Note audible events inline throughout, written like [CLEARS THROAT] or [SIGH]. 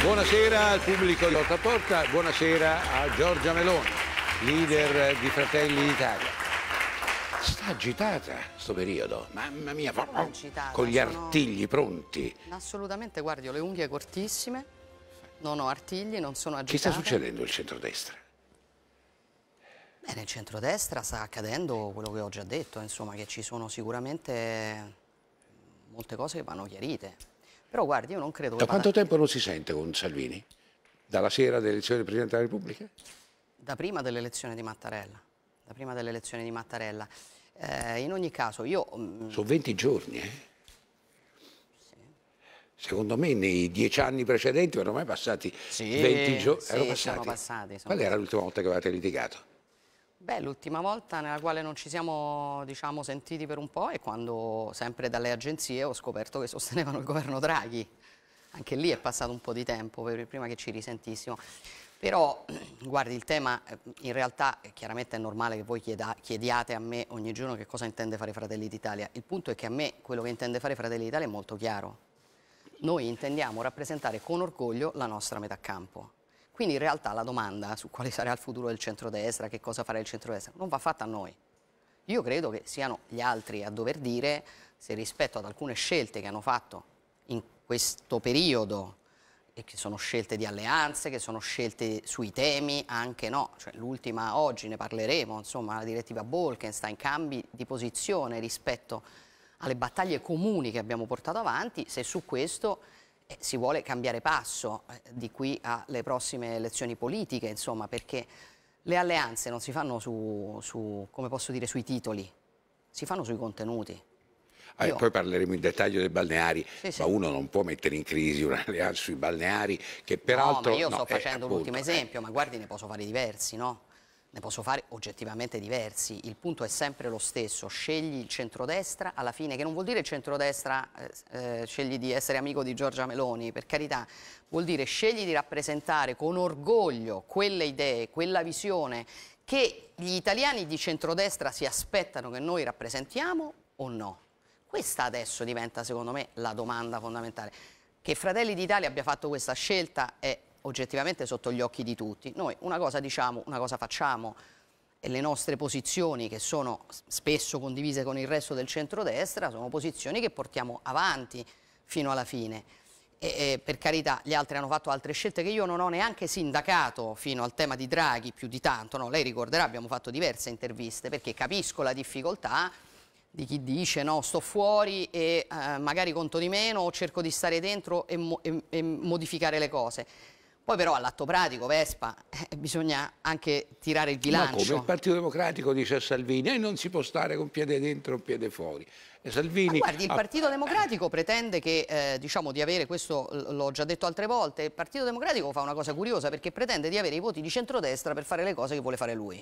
Buonasera al pubblico di Porta a Porta, buonasera a Giorgia Meloni, leader di Fratelli d'Italia. Sta agitata questo periodo, mamma mia, con gli artigli pronti. Assolutamente, guardi, ho le unghie cortissime, non ho artigli, non sono agitata. Che sta succedendo il centrodestra? Beh, nel centrodestra sta accadendo quello che ho già detto, insomma, che ci sono sicuramente molte cose che vanno chiarite però guardi, io non credo Da quanto tempo non si sente con Salvini? Dalla sera dell'elezione del Presidente della Repubblica? Da prima dell'elezione di Mattarella. Da prima dell'elezione di Mattarella. Eh, in ogni caso, io... Mm, sono 20 giorni, eh? Secondo me nei dieci anni precedenti erano mai passati sì, 20 giorni. Sì, erano passati. Sono passati sono Qual era l'ultima volta che avevate litigato? Beh, l'ultima volta nella quale non ci siamo diciamo, sentiti per un po' è quando, sempre dalle agenzie, ho scoperto che sostenevano il governo Draghi. Anche lì è passato un po' di tempo per, prima che ci risentissimo. Però, guardi, il tema eh, in realtà eh, chiaramente è normale che voi chieda, chiediate a me ogni giorno che cosa intende fare Fratelli d'Italia. Il punto è che a me quello che intende fare Fratelli d'Italia è molto chiaro. Noi intendiamo rappresentare con orgoglio la nostra metà campo quindi in realtà la domanda su quale sarà il futuro del centrodestra, che cosa farà il centrodestra, non va fatta a noi. Io credo che siano gli altri a dover dire se rispetto ad alcune scelte che hanno fatto in questo periodo, e che sono scelte di alleanze, che sono scelte sui temi, anche no, cioè, l'ultima oggi ne parleremo, insomma, la direttiva Bolkenstein, cambi di posizione rispetto alle battaglie comuni che abbiamo portato avanti, se su questo si vuole cambiare passo eh, di qui alle prossime elezioni politiche, insomma, perché le alleanze non si fanno su, su come posso dire, sui titoli, si fanno sui contenuti. Ah, poi parleremo in dettaglio dei balneari, sì, sì. ma uno non può mettere in crisi un'alleanza [LAUGHS] sui balneari che peraltro... No, io no, sto eh, facendo l'ultimo eh. esempio, ma guardi ne posso fare diversi, no? ne posso fare oggettivamente diversi, il punto è sempre lo stesso, scegli il centrodestra alla fine, che non vuol dire centrodestra eh, eh, scegli di essere amico di Giorgia Meloni, per carità, vuol dire scegli di rappresentare con orgoglio quelle idee, quella visione che gli italiani di centrodestra si aspettano che noi rappresentiamo o no? Questa adesso diventa secondo me la domanda fondamentale. Che Fratelli d'Italia abbia fatto questa scelta è oggettivamente sotto gli occhi di tutti. Noi una cosa diciamo, una cosa facciamo e le nostre posizioni che sono spesso condivise con il resto del centrodestra sono posizioni che portiamo avanti fino alla fine. E, e, per carità gli altri hanno fatto altre scelte che io non ho neanche sindacato fino al tema di Draghi più di tanto, no? lei ricorderà abbiamo fatto diverse interviste perché capisco la difficoltà di chi dice no sto fuori e eh, magari conto di meno o cerco di stare dentro e, mo e modificare le cose poi però all'atto pratico, Vespa, eh, bisogna anche tirare il bilancio. Ma come il Partito Democratico dice a Salvini, eh, non si può stare con piede dentro o piede fuori. E Salvini... guardi, il Partito Democratico pretende che, eh, diciamo di avere, questo l'ho già detto altre volte, il Partito Democratico fa una cosa curiosa perché pretende di avere i voti di centrodestra per fare le cose che vuole fare lui.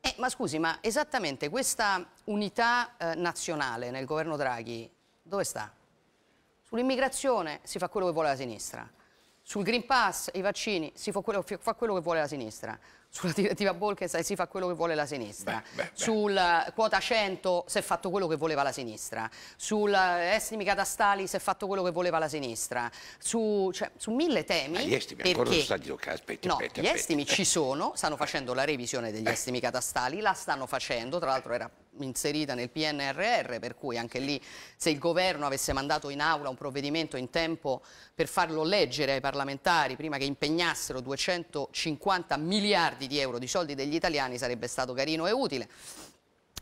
Eh, ma scusi, ma esattamente questa unità eh, nazionale nel governo Draghi dove sta? Sull'immigrazione si fa quello che vuole la sinistra sul Green Pass, i vaccini, si fa quello, fa quello che vuole la sinistra. Sulla direttiva Bolkestein si fa quello che vuole la sinistra. Beh, beh, beh. Sulla eh, quota 100 si è fatto quello che voleva la sinistra. Sulla eh, estimi catastali si è fatto quello che voleva la sinistra. Su, cioè, su mille temi... Ma gli estimi perché... ancora sono stati toccati? Aspetti, no, aspetti, gli estimi ci sono, stanno eh. facendo la revisione degli estimi catastali, la stanno facendo, tra l'altro era inserita nel PNRR, per cui anche lì se il governo avesse mandato in aula un provvedimento in tempo per farlo leggere ai parlamentari prima che impegnassero 250 miliardi di euro di soldi degli italiani sarebbe stato carino e utile.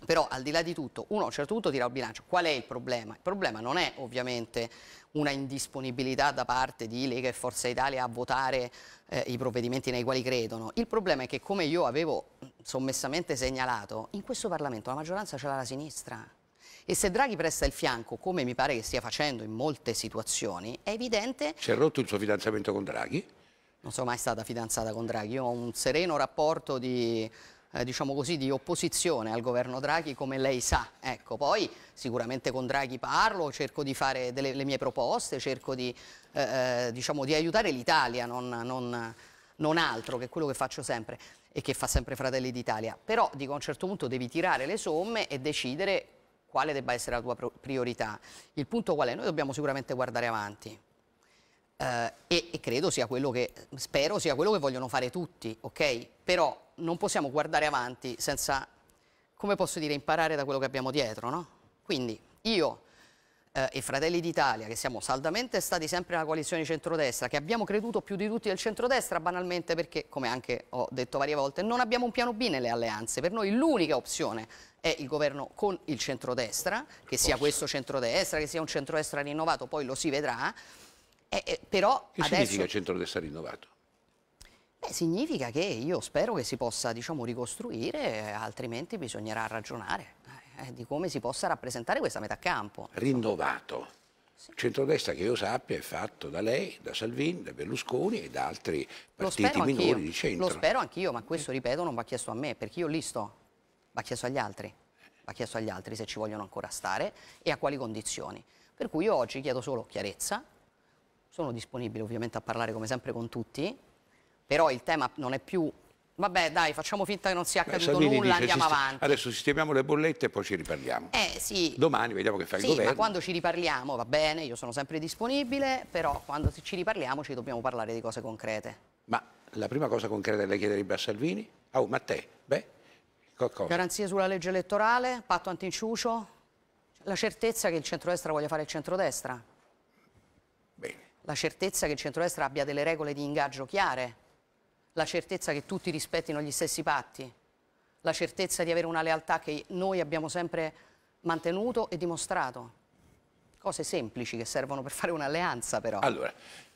Però al di là di tutto, uno a un certo punto tira il bilancio. Qual è il problema? Il problema non è ovviamente una indisponibilità da parte di Lega e Forza Italia a votare eh, i provvedimenti nei quali credono. Il problema è che come io avevo sommessamente segnalato, in questo Parlamento la maggioranza ce l'ha la sinistra. E se Draghi presta il fianco, come mi pare che stia facendo in molte situazioni, è evidente... Si è rotto il suo fidanzamento con Draghi? Non sono mai stata fidanzata con Draghi, io ho un sereno rapporto di eh, diciamo così, di opposizione al governo Draghi come lei sa. Ecco, poi sicuramente con Draghi parlo, cerco di fare delle, le mie proposte, cerco di, eh, eh diciamo, di aiutare l'Italia, non, non, non altro che quello che faccio sempre e che fa sempre Fratelli d'Italia. Però dico a un certo punto devi tirare le somme e decidere quale debba essere la tua priorità. Il punto qual è? Noi dobbiamo sicuramente guardare avanti, eh, e, e, credo sia quello che, spero sia quello che vogliono fare tutti, ok? Però non possiamo guardare avanti senza, come posso dire, imparare da quello che abbiamo dietro, no? Quindi io eh, e Fratelli d'Italia, che siamo saldamente stati sempre nella coalizione di centrodestra, che abbiamo creduto più di tutti del centrodestra, banalmente perché, come anche ho detto varie volte, non abbiamo un piano B nelle alleanze. Per noi l'unica opzione è il governo con il centrodestra, che sia questo centrodestra, che sia un centrodestra rinnovato, poi lo si vedrà. Eh, eh, però che adesso... significa centrodestra rinnovato? Beh, significa che io spero che si possa diciamo, ricostruire, eh, altrimenti bisognerà ragionare eh, eh, di come si possa rappresentare questa metà campo. Rinnovato. Sì. Centrodestra che io sappia è fatto da lei, da Salvini, da Berlusconi e da altri partiti minori di centro. Lo spero anch'io, ma questo, ripeto, non va chiesto a me, perché io lì sto, va chiesto agli altri, va chiesto agli altri se ci vogliono ancora stare e a quali condizioni. Per cui io oggi chiedo solo chiarezza, sono disponibile ovviamente a parlare come sempre con tutti, però il tema non è più Vabbè, dai, facciamo finta che non sia accaduto Beh, nulla, dice, andiamo avanti. Adesso sistemiamo le bollette e poi ci riparliamo. Eh sì. Domani vediamo che fa sì, il governo. ma quando ci riparliamo va bene, io sono sempre disponibile, però quando ci riparliamo ci dobbiamo parlare di cose concrete. Ma la prima cosa concreta le chiederebbe a Salvini? Ah, oh, ma te? Beh, qualcosa. Garanzie sulla legge elettorale, patto antinciucio, la certezza che il centrodestra voglia fare il centrodestra. Bene la certezza che il centrodestra abbia delle regole di ingaggio chiare, la certezza che tutti rispettino gli stessi patti, la certezza di avere una lealtà che noi abbiamo sempre mantenuto e dimostrato. Cose semplici che servono per fare un'alleanza però. Allora,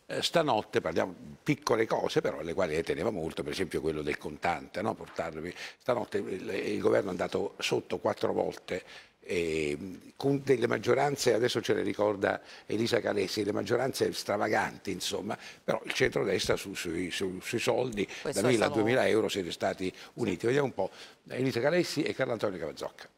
eh, stanotte parliamo di piccole cose però alle quali lei teneva molto, per esempio quello del contante, no? Portarlo, stanotte il, il governo è andato sotto quattro volte eh, con delle maggioranze, adesso ce le ricorda Elisa Calessi, le maggioranze stravaganti insomma, però il centrodestra su, sui, su, sui soldi Questo da 1000 a 2000 euro siete stati uniti. Sì. Vediamo un po' Elisa Calessi e Carlo Antonio Cavazzocca.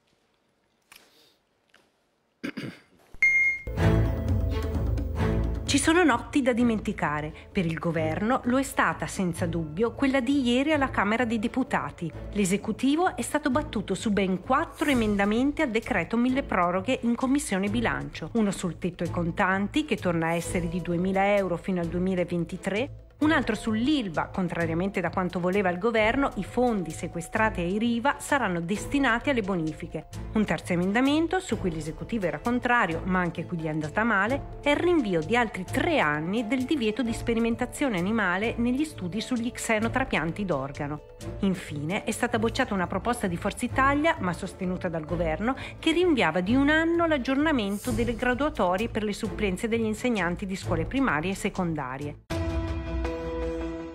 Ci sono notti da dimenticare. Per il governo lo è stata senza dubbio quella di ieri alla Camera dei Deputati. L'esecutivo è stato battuto su ben quattro emendamenti al decreto mille proroghe in Commissione Bilancio, uno sul tetto ai contanti che torna a essere di 2.000 euro fino al 2023, un altro sull'ILVA, contrariamente da quanto voleva il governo, i fondi sequestrati ai Riva saranno destinati alle bonifiche. Un terzo emendamento, su cui l'esecutivo era contrario, ma anche qui gli è andata male, è il rinvio di altri tre anni del divieto di sperimentazione animale negli studi sugli xenotrapianti d'organo. Infine è stata bocciata una proposta di Forza Italia, ma sostenuta dal governo, che rinviava di un anno l'aggiornamento delle graduatorie per le supplenze degli insegnanti di scuole primarie e secondarie.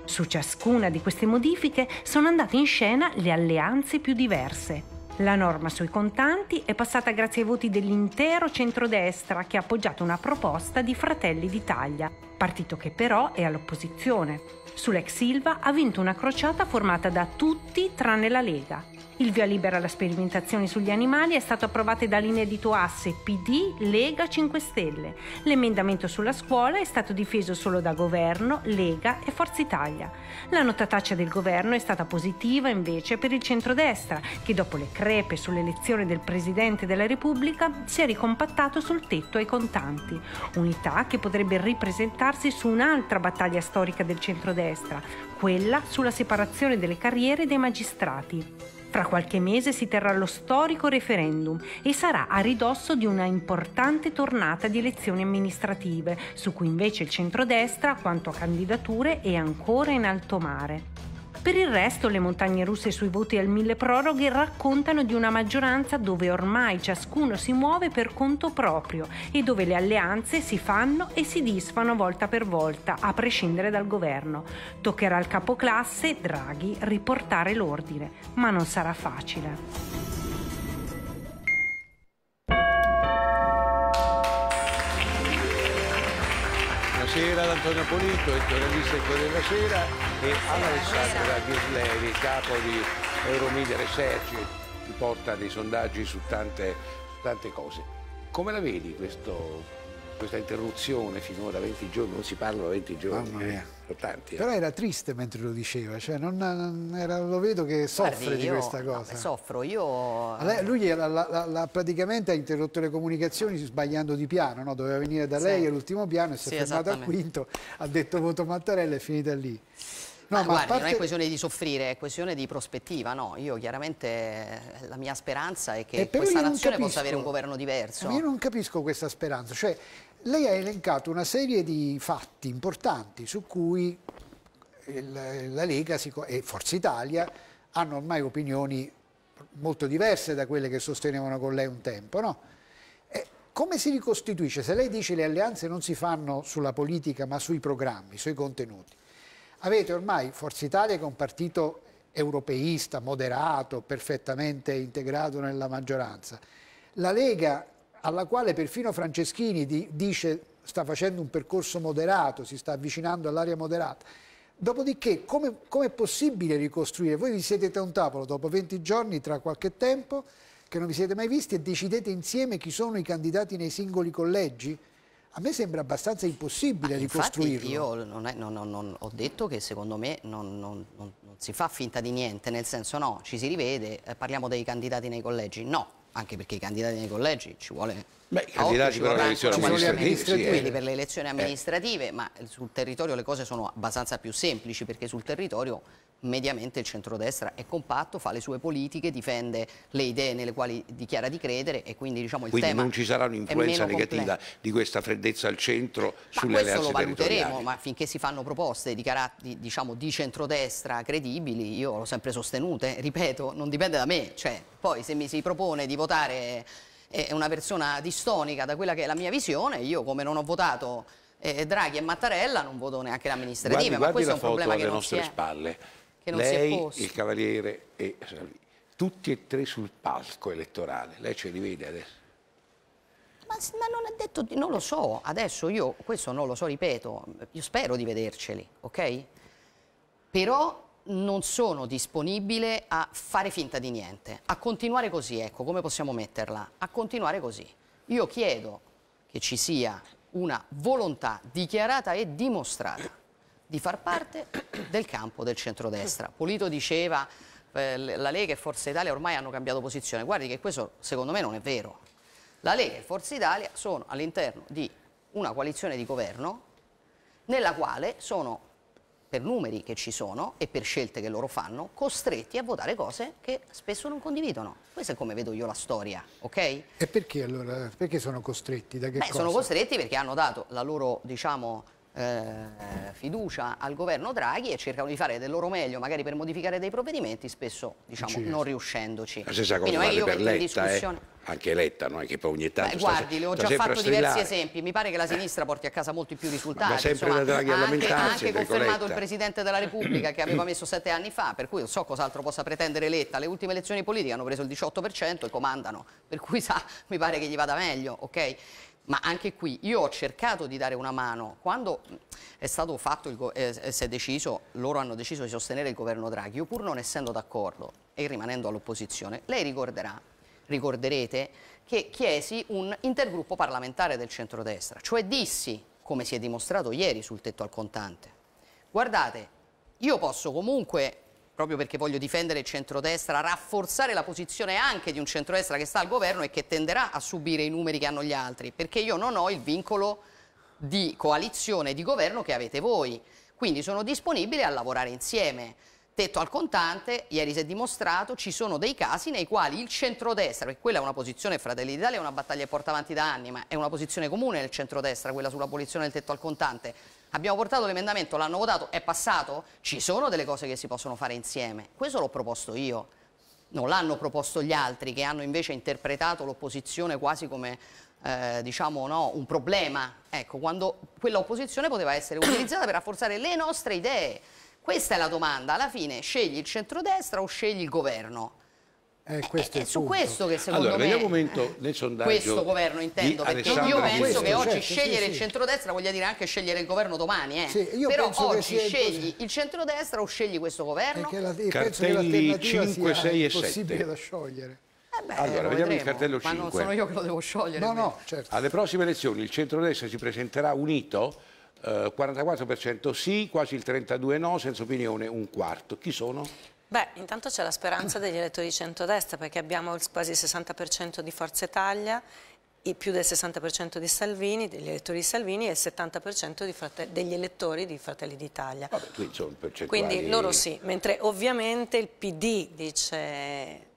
Su ciascuna di queste modifiche sono andate in scena le alleanze più diverse. La norma sui contanti è passata grazie ai voti dell'intero centrodestra che ha appoggiato una proposta di Fratelli d'Italia, partito che però è all'opposizione. Sull'ex Silva ha vinto una crociata formata da tutti tranne la Lega. Il via libera alla sperimentazione sugli animali è stato approvato dall'inedito asse PD Lega 5 Stelle. L'emendamento sulla scuola è stato difeso solo da governo, Lega e Forza Italia. La notataccia del governo è stata positiva invece per il centrodestra, che dopo le crepe sull'elezione del Presidente della Repubblica si è ricompattato sul tetto ai contanti, unità che potrebbe ripresentarsi su un'altra battaglia storica del centrodestra, quella sulla separazione delle carriere dei magistrati. Fra qualche mese si terrà lo storico referendum e sarà a ridosso di una importante tornata di elezioni amministrative, su cui invece il centrodestra, quanto a candidature, è ancora in alto mare. Per il resto le montagne russe sui voti al mille proroghe raccontano di una maggioranza dove ormai ciascuno si muove per conto proprio e dove le alleanze si fanno e si disfano volta per volta, a prescindere dal governo. Toccherà al capoclasse, Draghi, riportare l'ordine, ma non sarà facile. Buonasera ad Antonio Polito, editorialista di Corriere della Sera e ad Alessandra Ghisleri, capo di Euromedia Research, che porta dei sondaggi su tante, tante cose. Come la vedi questo, questa interruzione finora, 20 giorni, non si parla da 20 giorni? Mamma mia. Eh? tanti. Eh. Però era triste mentre lo diceva, cioè non, non era, lo vedo che soffre Guardi, di questa cosa. Vabbè, soffro, io... Allora, lui la, la, la, praticamente ha interrotto le comunicazioni sbagliando di piano, no? doveva venire da lei sì. all'ultimo piano e si è sì, fermato al quinto, ha detto voto Mattarella e è finita lì. No, ma, ma guardi, parte... non è questione di soffrire, è questione di prospettiva, no? Io chiaramente eh, la mia speranza è che questa nazione possa avere un governo diverso. Ma Io non capisco questa speranza, cioè lei ha elencato una serie di fatti importanti su cui il, la Lega e Forza Italia hanno ormai opinioni molto diverse da quelle che sostenevano con lei un tempo, no? come si ricostituisce? Se lei dice che le alleanze non si fanno sulla politica ma sui programmi, sui contenuti, avete ormai Forza Italia che è un partito europeista, moderato, perfettamente integrato nella maggioranza, la Lega alla quale perfino Franceschini di, dice sta facendo un percorso moderato, si sta avvicinando all'area moderata. Dopodiché, come, com è possibile ricostruire? Voi vi siedete a un tavolo dopo 20 giorni, tra qualche tempo, che non vi siete mai visti, e decidete insieme chi sono i candidati nei singoli collegi? A me sembra abbastanza impossibile Ma ricostruirlo. Io non, è, non, non, non, ho detto che secondo me non, si fa finta di niente, nel senso no, ci si rivede, eh, parliamo dei candidati nei collegi, no anche perché i candidati nei collegi ci vuole Beh, i candidati per l'elezione amministrativa. Sì, eh. per le elezioni eh. amministrative, ma sul territorio le cose sono abbastanza più semplici perché sul territorio mediamente il centrodestra è compatto, fa le sue politiche, difende le idee nelle quali dichiara di credere e quindi diciamo il quindi tema non ci sarà un'influenza negativa completo. di questa freddezza al centro ma sulle alleanze territoriali. questo lo valuteremo, ma finché si fanno proposte di, diciamo, di centrodestra credibili, io l'ho sempre sostenute, ripeto, non dipende da me, cioè, poi se mi si propone di votare è una persona distonica da quella che è la mia visione, io come non ho votato eh, Draghi e Mattarella non voto neanche l'amministrativa, ma questo è un problema che non si è, spalle. che non Lei, si è posto. il Cavaliere e eh, Salvini, tutti e tre sul palco elettorale, lei ce li vede adesso? Ma, ma, non è detto, di, non lo so, adesso io questo non lo so, ripeto, io spero di vederceli, ok? Però non sono disponibile a fare finta di niente, a continuare così, ecco, come possiamo metterla? A continuare così. Io chiedo che ci sia una volontà dichiarata e dimostrata di far parte del campo del centrodestra. Polito diceva eh, la Lega e Forza Italia ormai hanno cambiato posizione. Guardi che questo secondo me non è vero. La Lega e Forza Italia sono all'interno di una coalizione di governo nella quale sono per numeri che ci sono e per scelte che loro fanno, costretti a votare cose che spesso non condividono. Questo è come vedo io la storia, ok? E perché allora? Perché sono costretti? Da che Beh, cosa? sono costretti perché hanno dato la loro, diciamo, eh, fiducia al governo Draghi e cercano di fare del loro meglio magari per modificare dei provvedimenti spesso diciamo Ci certo. non riuscendoci la stessa cosa vale per Letta eh? anche Letta no? che poi ogni tanto Beh, guardi, le ho già fatto diversi esempi mi pare che la eh. sinistra porti a casa molti più risultati ma sempre Insomma, da Draghi a lamentarsi ha anche confermato il Presidente della Repubblica che aveva [COUGHS] messo sette anni fa per cui non so cos'altro possa pretendere Letta le ultime elezioni politiche hanno preso il 18% e comandano per cui sa, mi pare che gli vada meglio ok? Ma anche qui io ho cercato di dare una mano. Quando mm, è stato fatto, il, eh, eh, si è deciso, loro hanno deciso di sostenere il governo Draghi, io pur non essendo d'accordo e rimanendo all'opposizione, lei ricorderà, ricorderete che chiesi un intergruppo parlamentare del centrodestra, cioè dissi, come si è dimostrato ieri sul tetto al contante, guardate, io posso comunque proprio perché voglio difendere il centrodestra, rafforzare la posizione anche di un centrodestra che sta al governo e che tenderà a subire i numeri che hanno gli altri, perché io non ho il vincolo di coalizione di governo che avete voi. Quindi sono disponibile a lavorare insieme. Tetto al contante, ieri si è dimostrato, ci sono dei casi nei quali il centrodestra, perché quella è una posizione, Fratelli d'Italia è una battaglia che porta avanti da anni, ma è una posizione comune nel centrodestra, quella sulla sull'abolizione del tetto al contante, abbiamo portato l'emendamento, l'hanno votato, è passato, ci sono delle cose che si possono fare insieme, questo l'ho proposto io, non l'hanno proposto gli altri che hanno invece interpretato l'opposizione quasi come eh, diciamo, no, un problema, ecco, quando quella opposizione poteva essere utilizzata per rafforzare le nostre idee. Questa è la domanda, alla fine scegli il centrodestra o scegli il governo? Eh, questo è, è su punto. questo che secondo allora, me vediamo momento nel sondaggio questo governo intendo perché io penso questo, che oggi certo, scegliere sì, il centrodestra voglia dire anche scegliere il governo domani eh. sì, però oggi scegli il centrodestra o scegli questo governo la, cartelli 5, 6 e 7 è da sciogliere eh beh, allora, vediamo il cartello 5. Ma non sono io che lo devo sciogliere. No, no, certo. Alle prossime elezioni il centrodestra si presenterà unito, eh, 44% sì, quasi il 32% no, senza opinione un quarto. Chi sono? Beh, intanto c'è la speranza degli elettori di centrodestra perché abbiamo quasi il 60% di Forza Italia più del 60% di Salvini, degli elettori di Salvini e il 70% degli elettori di Fratelli d'Italia. Percentuali... Quindi loro sì, mentre ovviamente il PD dice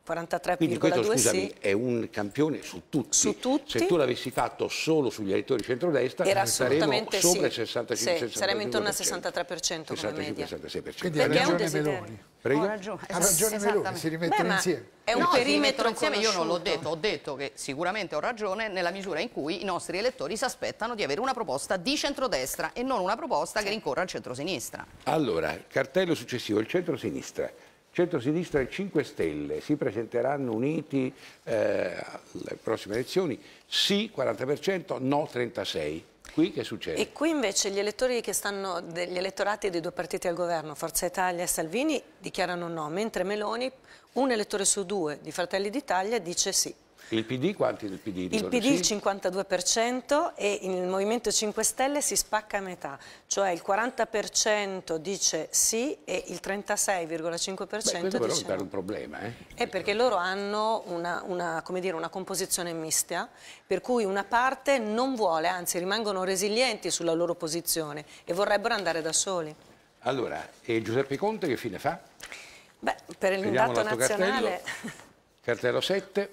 43,2 Quindi questo, scusami, sì. è un campione su tutti. Su tutti. Se tu l'avessi fatto solo sugli elettori centrodestra, Era saremmo sopra sì. il 65%. Sì, saremmo intorno al 63% 65, come media. 66%. Quindi Perché è un desiderio. Meloni. Prego. Ha ragione Meloni, si rimettono Beh, insieme. È un no, perimetro insieme, io non l'ho detto, ho detto che sicuramente ho ragione nella misura in cui i nostri elettori si aspettano di avere una proposta di centrodestra e non una proposta che rincorra al centrosinistra. Allora, cartello successivo, il centrosinistra. Centrosinistra e 5 Stelle si presenteranno uniti eh, alle prossime elezioni, sì 40%, no 36%. Qui che succede? E qui invece gli elettori che stanno, gli elettorati dei due partiti al governo, Forza Italia e Salvini, dichiarano no, mentre Meloni, un elettore su due di Fratelli d'Italia, dice sì. Il PD quanti del PD? Il PD il 52% e il Movimento 5 Stelle si spacca a metà, cioè il 40% dice sì e il 36,5% dice no. però no. un problema. Eh? È eh, perché loro hanno una, una, dire, una composizione mista, per cui una parte non vuole, anzi rimangono resilienti sulla loro posizione e vorrebbero andare da soli. Allora, e Giuseppe Conte che fine fa? Beh, per il mandato nazionale... Cartello. cartello 7.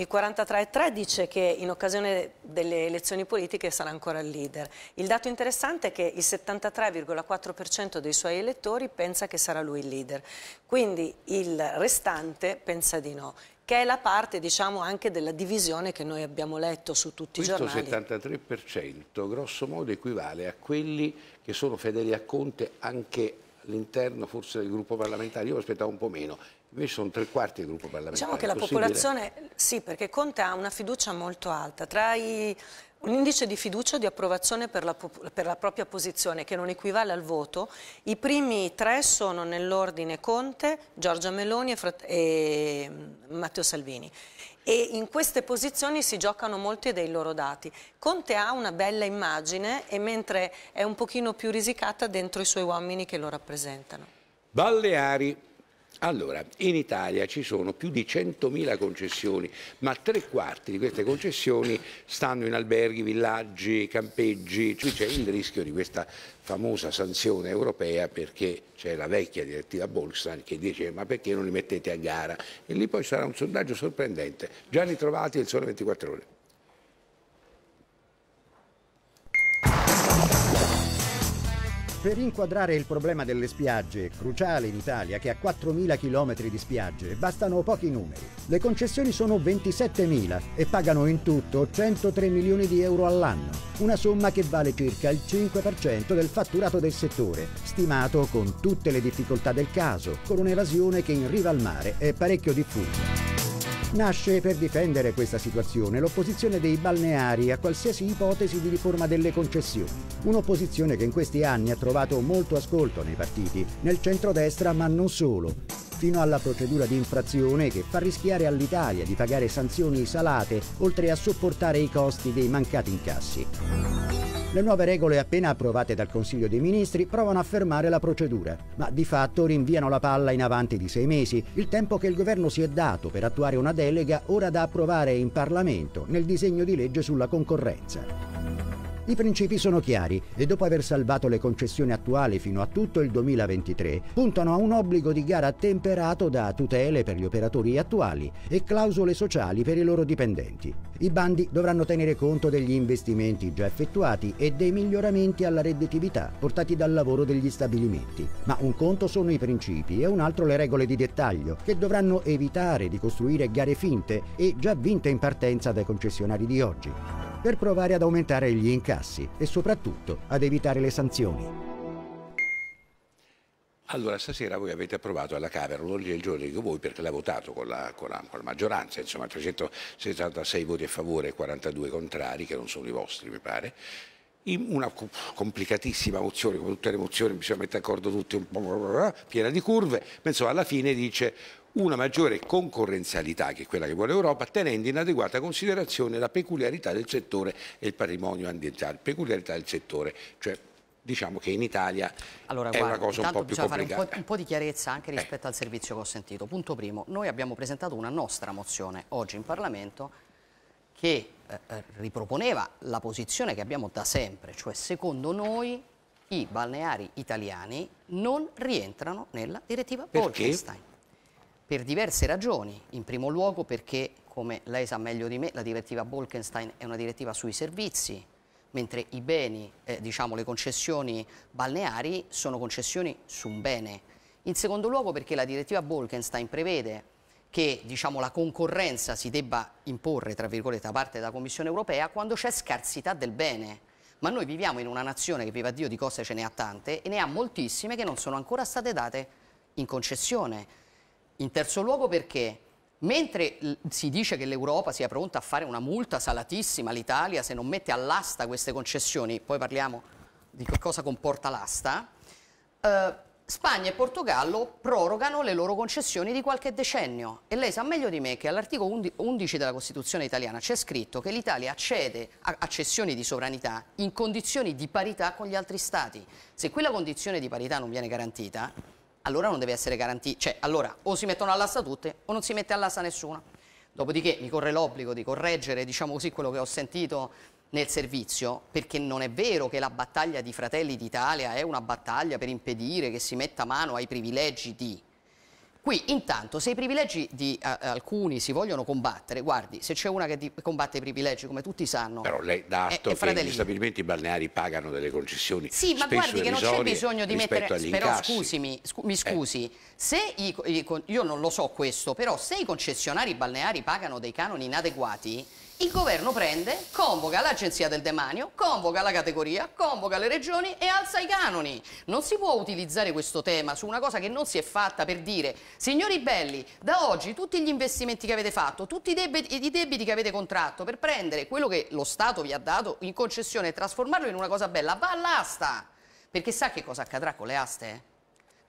Il 43.3 dice che in occasione delle elezioni politiche sarà ancora il leader. Il dato interessante è che il 73,4% dei suoi elettori pensa che sarà lui il leader, quindi il restante pensa di no che è la parte diciamo, anche della divisione che noi abbiamo letto su tutti Questo i giornali. Questo 73% grosso modo equivale a quelli che sono fedeli a Conte anche all'interno forse del gruppo parlamentare, io mi aspettavo un po' meno, Invece sono tre quarti del gruppo parlamentare. Diciamo che la popolazione, sì, perché Conte ha una fiducia molto alta. Tra i, un indice di fiducia e di approvazione per la, per la, propria posizione che non equivale al voto, i primi tre sono nell'ordine Conte, Giorgia Meloni e, e mm, Matteo Salvini e in queste posizioni si giocano molti dei loro dati. Conte ha una bella immagine e mentre è un pochino più risicata dentro i suoi uomini che lo rappresentano. Balleari allora, in Italia ci sono più di 100.000 concessioni, ma tre quarti di queste concessioni stanno in alberghi, villaggi, campeggi. Qui c'è il rischio di questa famosa sanzione europea perché c'è la vecchia direttiva Bolkestein che dice ma perché non li mettete a gara? E lì poi sarà un sondaggio sorprendente. Già ritrovati il sole 24 ore. Per inquadrare il problema delle spiagge, cruciale in Italia che ha 4.000 km di spiagge, bastano pochi numeri. Le concessioni sono 27.000 e pagano in tutto 103 milioni di euro all'anno, una somma che vale circa il 5% del fatturato del settore, stimato con tutte le difficoltà del caso, con un'evasione che in riva al mare è parecchio diffusa. Nasce per difendere questa situazione l'opposizione dei balneari a qualsiasi ipotesi di riforma delle concessioni, un'opposizione che in questi anni ha trovato molto ascolto nei partiti, nel centrodestra ma non solo fino alla procedura di infrazione che fa rischiare all'Italia di pagare sanzioni salate, oltre a sopportare i costi dei mancati incassi. Le nuove regole appena approvate dal Consiglio dei Ministri provano a fermare la procedura, ma di fatto rinviano la palla in avanti di sei mesi, il tempo che il governo si è dato per attuare una delega ora da approvare in Parlamento nel disegno di legge sulla concorrenza. I principi sono chiari e dopo aver salvato le concessioni attuali fino a tutto il 2023, puntano a un obbligo di gara temperato da tutele per gli operatori attuali e clausole sociali per i loro dipendenti. I bandi dovranno tenere conto degli investimenti già effettuati e dei miglioramenti alla redditività portati dal lavoro degli stabilimenti. Ma un conto sono i principi e un altro le regole di dettaglio, che dovranno evitare di costruire gare finte e già vinte in partenza dai concessionari di oggi per provare ad aumentare gli incassi e soprattutto ad evitare le sanzioni. Allora, stasera voi avete approvato alla Camera l'ordine del giorno, dico voi perché l'ha votato con la, con, la, con la, maggioranza, insomma 366 voti a favore e 42 contrari, che non sono i vostri mi pare, in una complicatissima mozione, come tutte le mozioni bisogna mettere d'accordo tutti, un po', piena di curve, ma insomma alla fine dice una maggiore concorrenzialità che è quella che vuole l'Europa, tenendo in adeguata considerazione la peculiarità del settore e il patrimonio ambientale, peculiarità del settore, cioè diciamo che in Italia allora, è guarda, una cosa un po' più complicata. Fare un po', un po', di chiarezza anche eh. rispetto eh. al servizio che ho sentito. Punto primo, noi abbiamo presentato una nostra mozione oggi in Parlamento che eh, eh, riproponeva la posizione che abbiamo da sempre, cioè secondo noi i balneari italiani non rientrano nella direttiva Bolkestein per diverse ragioni. In primo luogo perché, come lei sa meglio di me, la direttiva Bolkenstein è una direttiva sui servizi, mentre i beni, eh, diciamo le concessioni balneari, sono concessioni su un bene. In secondo luogo perché la direttiva Bolkenstein prevede che diciamo, la concorrenza si debba imporre, tra virgolette, da parte della Commissione europea quando c'è scarsità del bene. Ma noi viviamo in una nazione che, viva Dio, di cose ce ne ha tante e ne ha moltissime che non sono ancora state date in concessione. In terzo luogo perché Mentre si dice che l'Europa sia pronta a fare una multa salatissima all'Italia se non mette all'asta queste concessioni, poi parliamo di che cosa comporta l'asta, eh, Spagna e Portogallo prorogano le loro concessioni di qualche decennio e lei sa meglio di me che all'articolo 11 della Costituzione italiana c'è scritto che l'Italia accede a cessioni di sovranità in condizioni di parità con gli altri Stati. Se quella condizione di parità non viene garantita, allora non deve essere garantito. Cioè, allora o si mettono all'asta tutte o non si mette all'asta nessuna. Dopodiché mi corre l'obbligo di correggere, diciamo così, quello che ho sentito nel servizio, perché non è vero che la battaglia di Fratelli d'Italia è una battaglia per impedire che si metta mano ai privilegi di Qui intanto se i privilegi di a, eh, eh, alcuni si vogliono combattere, guardi, se c'è una che combatte i privilegi come tutti sanno... Però lei dà atto è, è che gli stabilimenti balneari pagano delle concessioni Sì, ma guardi che non c'è bisogno di mettere... Però scusimi, scu mi eh. scusi, eh. se i, io non lo so questo, però se i concessionari balneari pagano dei canoni inadeguati il governo prende, convoca l'agenzia del demanio, convoca la categoria, convoca le regioni e alza i canoni. Non si può utilizzare questo tema su una cosa che non si è fatta per dire signori belli, da oggi tutti gli investimenti che avete fatto, tutti i debiti, i debiti che avete contratto per prendere quello che lo Stato vi ha dato in concessione e trasformarlo in una cosa bella, va all'asta. Perché sa che cosa accadrà con le aste?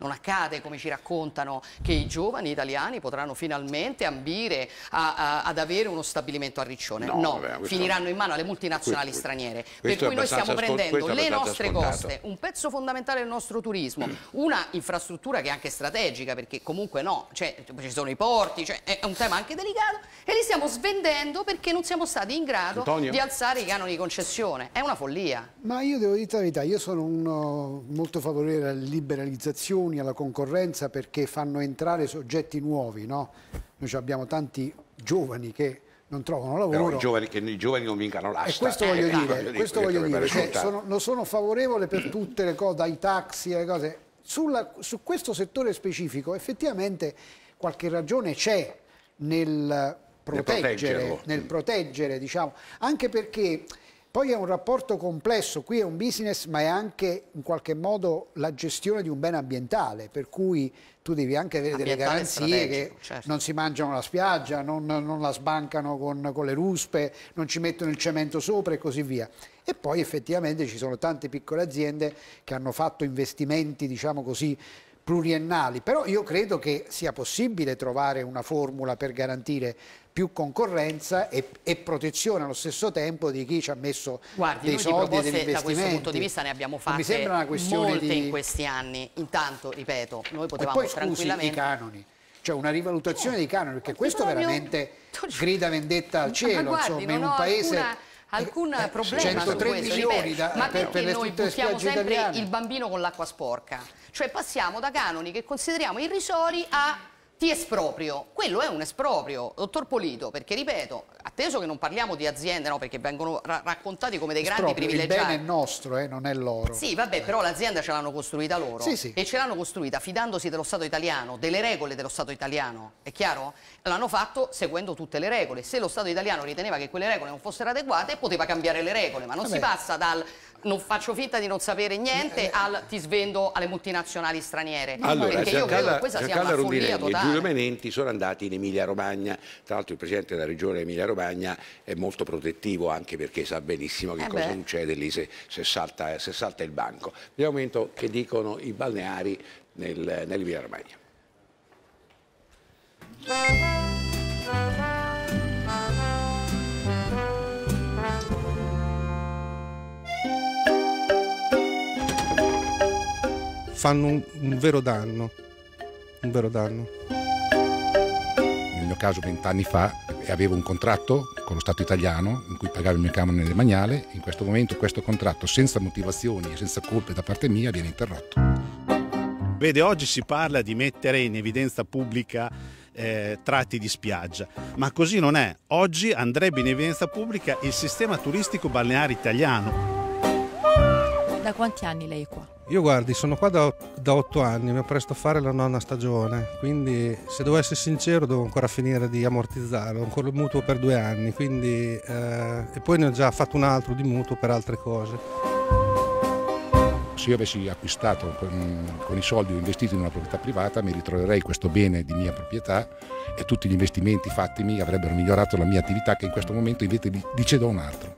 Non accade, come ci raccontano, che i giovani italiani potranno finalmente ambire a, a, ad avere uno stabilimento a Riccione. No, no vabbè, finiranno in mano alle multinazionali questo, straniere. Questo per cui noi stiamo prendendo le nostre scontato. coste, un pezzo fondamentale del nostro turismo, una infrastruttura che è anche strategica, perché comunque no, cioè, ci sono i porti, cioè, è un tema anche delicato, e li stiamo svendendo perché non siamo stati in grado Antonio. di alzare i canoni di concessione. È una follia. Ma io devo dire la verità, io sono uno molto favorevole alla liberalizzazione comuni alla concorrenza perché fanno entrare soggetti nuovi, no? Noi abbiamo tanti giovani che non trovano lavoro. Però i giovani, che i giovani non vincano l'asta. E questo voglio eh, dire, no, ecco, questo voglio dire cioè, sono, non sono favorevole per tutte le cose, dai taxi, alle cose. Sulla, su questo settore specifico effettivamente qualche ragione c'è nel proteggere, nel mm. proteggere diciamo, anche perché poi è un rapporto complesso, qui è un business ma è anche in qualche modo la gestione di un bene ambientale, per cui tu devi anche avere delle garanzie che certo. non si mangiano la spiaggia, non, non la sbancano con, con le ruspe, non ci mettono il cemento sopra e così via. E poi effettivamente ci sono tante piccole aziende che hanno fatto investimenti, diciamo così, pluriennali, però io credo che sia possibile trovare una formula per garantire più concorrenza e, e, protezione allo stesso tempo di chi ci ha messo Guardi, dei soldi e degli investimenti. da questo punto di vista ne abbiamo fatte molte di... in questi anni. Intanto, ripeto, noi potevamo e poi, tranquillamente... Scusi, i canoni cioè una rivalutazione oh, dei canoni, perché questo veramente mio... grida vendetta al cielo, guardi, insomma, in un paese... Alcuna, alcun eh, problema 103 questo, milioni ripeto, da, ma per, perché per noi buttiamo sempre italiane. il bambino con l'acqua sporca cioè passiamo da canoni che consideriamo irrisori a ti esproprio, quello è un esproprio, dottor Polito, perché ripeto, atteso che non parliamo di aziende, no, perché vengono ra raccontati come dei esproprio, grandi privilegiati. Il bene è nostro, eh, non è loro. Sì, vabbè, eh. però l'azienda ce l'hanno costruita loro sì, sì. e ce l'hanno costruita fidandosi dello Stato italiano, delle regole dello Stato italiano, è chiaro? L'hanno fatto seguendo tutte le regole, se lo Stato italiano riteneva che quelle regole non fossero adeguate poteva cambiare le regole, ma non vabbè. Eh si passa dal non faccio finta di non sapere niente eh, eh. al ti svendo alle multinazionali straniere allora, perché io credo che questa Giancala sia una follia totale e Giulio Menenti sono andati in Emilia Romagna tra l'altro il presidente della regione Emilia Romagna è molto protettivo anche perché sa benissimo che eh cosa beh. succede lì se, se, salta, se, salta, il banco vediamo un momento che dicono i balneari nel, nell'Emilia Romagna fanno un, un vero danno, un vero danno. Nel mio caso vent'anni fa eh, avevo un contratto con lo Stato italiano in cui pagavo il mio camion canone demaniale, in questo momento questo contratto senza motivazioni e senza colpe da parte mia viene interrotto. Vede, oggi si parla di mettere in evidenza pubblica eh, tratti di spiaggia, ma così non è. Oggi andrebbe in evidenza pubblica il sistema turistico balneare italiano. Da quanti anni lei è qua? Io guardi, sono qua da, otto anni, mi appresto a fare la nonna stagione, quindi se devo essere sincero devo ancora finire di ammortizzarlo, ho ancora il mutuo per due anni, quindi, eh, e poi ne ho già fatto un altro di mutuo per altre cose se io avessi acquistato con, i soldi o investito in una proprietà privata mi ritroverei questo bene di mia proprietà e tutti gli investimenti fatti mi avrebbero migliorato la mia attività che in questo momento invece di cedo a un altro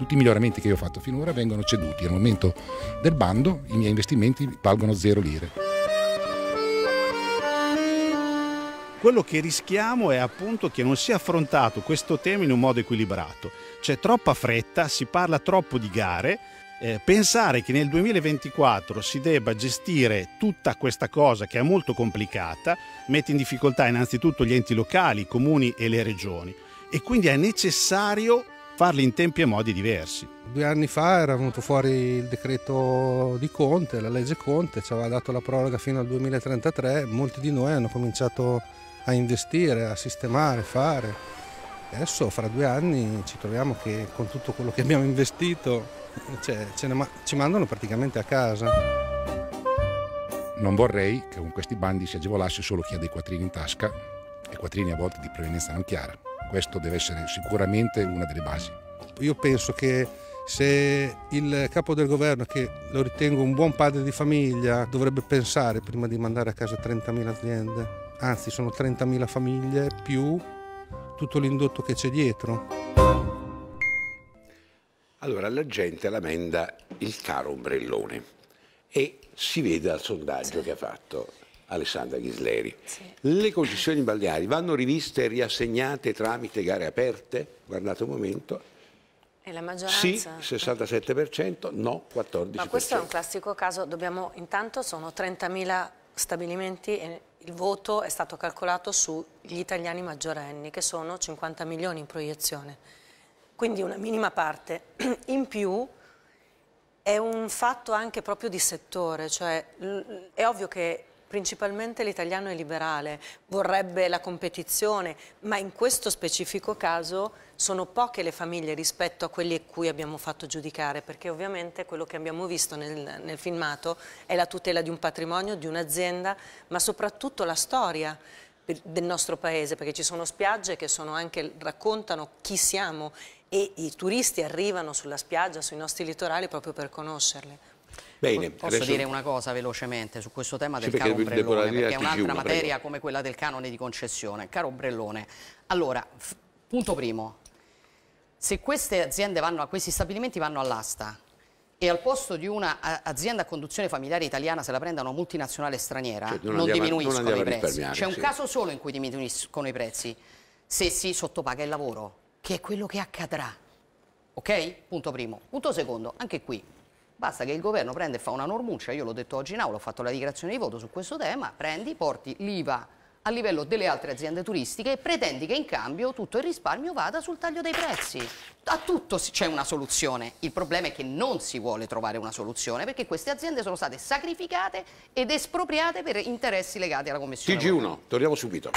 tutti i miglioramenti che io ho fatto finora vengono ceduti. Al momento del bando i miei investimenti valgono zero lire. quello che rischiamo è appunto che non sia affrontato questo tema in un modo equilibrato. C'è troppa fretta, si parla troppo di gare. Eh, pensare che nel 2024 si debba gestire tutta questa cosa che è molto complicata mette in difficoltà innanzitutto gli enti locali, i comuni e le regioni e quindi è necessario farli in tempi e modi diversi. Due anni fa era venuto fuori il decreto di Conte, la legge Conte, ci aveva dato la proroga fino al 2033, molti di noi hanno cominciato a investire, a sistemare, a fare. Adesso fra due anni ci troviamo che con tutto quello che abbiamo investito cioè, ma ci mandano praticamente a casa. Non vorrei che con questi bandi si agevolasse solo chi ha dei quattrini in tasca e quattrini a volte di provenienza non chiara. Questo deve essere sicuramente una delle basi. Io penso che se il capo del governo, che lo ritengo un buon padre di famiglia, dovrebbe pensare prima di mandare a casa 30.000 aziende, anzi sono 30.000 famiglie più tutto l'indotto che c'è dietro. Allora la gente lamenta il caro ombrellone e si vede al sondaggio che ha fatto. Alessandra Ghisleri. Sì. Le concessioni balneari vanno riviste e riassegnate tramite gare aperte? Guardate un momento. E la maggioranza? Sì, 67%, no, 14%. Ma questo è un classico caso, dobbiamo, intanto sono 30.000 stabilimenti e il voto è stato calcolato sugli italiani maggiorenni, che sono 50 milioni in proiezione. Quindi una minima parte. [CLEARS THROAT] In più è un fatto anche proprio di settore, cioè è ovvio che principalmente l'italiano è liberale, vorrebbe la competizione, ma in questo specifico caso sono poche le famiglie rispetto a quelle a cui abbiamo fatto giudicare, perché ovviamente quello che abbiamo visto nel, nel filmato è la tutela di un patrimonio, di un'azienda, ma soprattutto la storia del nostro paese, perché ci sono spiagge che sono anche, raccontano chi siamo e i turisti arrivano sulla spiaggia, sui nostri litorali proprio per conoscerle. Bene, Posso adesso... dire una cosa velocemente su questo tema del sì, caro Ombrellone, perché è un'altra materia prego. come quella del canone di concessione. Caro Ombrellone, allora, punto primo, se queste aziende vanno, questi stabilimenti vanno all'asta e al posto di un'azienda a conduzione familiare italiana se la prenda una multinazionale straniera, cioè, non, non andiamo, diminuiscono non i prezzi. C'è sì. un caso solo in cui diminuiscono i prezzi, se si sottopaga il lavoro, che è quello che accadrà. Ok? Punto primo. Punto secondo, anche qui Basta che il governo prenda e fa una normuccia, io l'ho detto oggi in aula, ho fatto la dichiarazione di voto su questo tema, prendi, porti l'IVA a livello delle altre aziende turistiche e pretendi che in cambio tutto il risparmio vada sul taglio dei prezzi. A tutto c'è una soluzione, il problema è che non si vuole trovare una soluzione perché queste aziende sono state sacrificate ed espropriate per interessi legati alla Commissione. TG1, torniamo subito.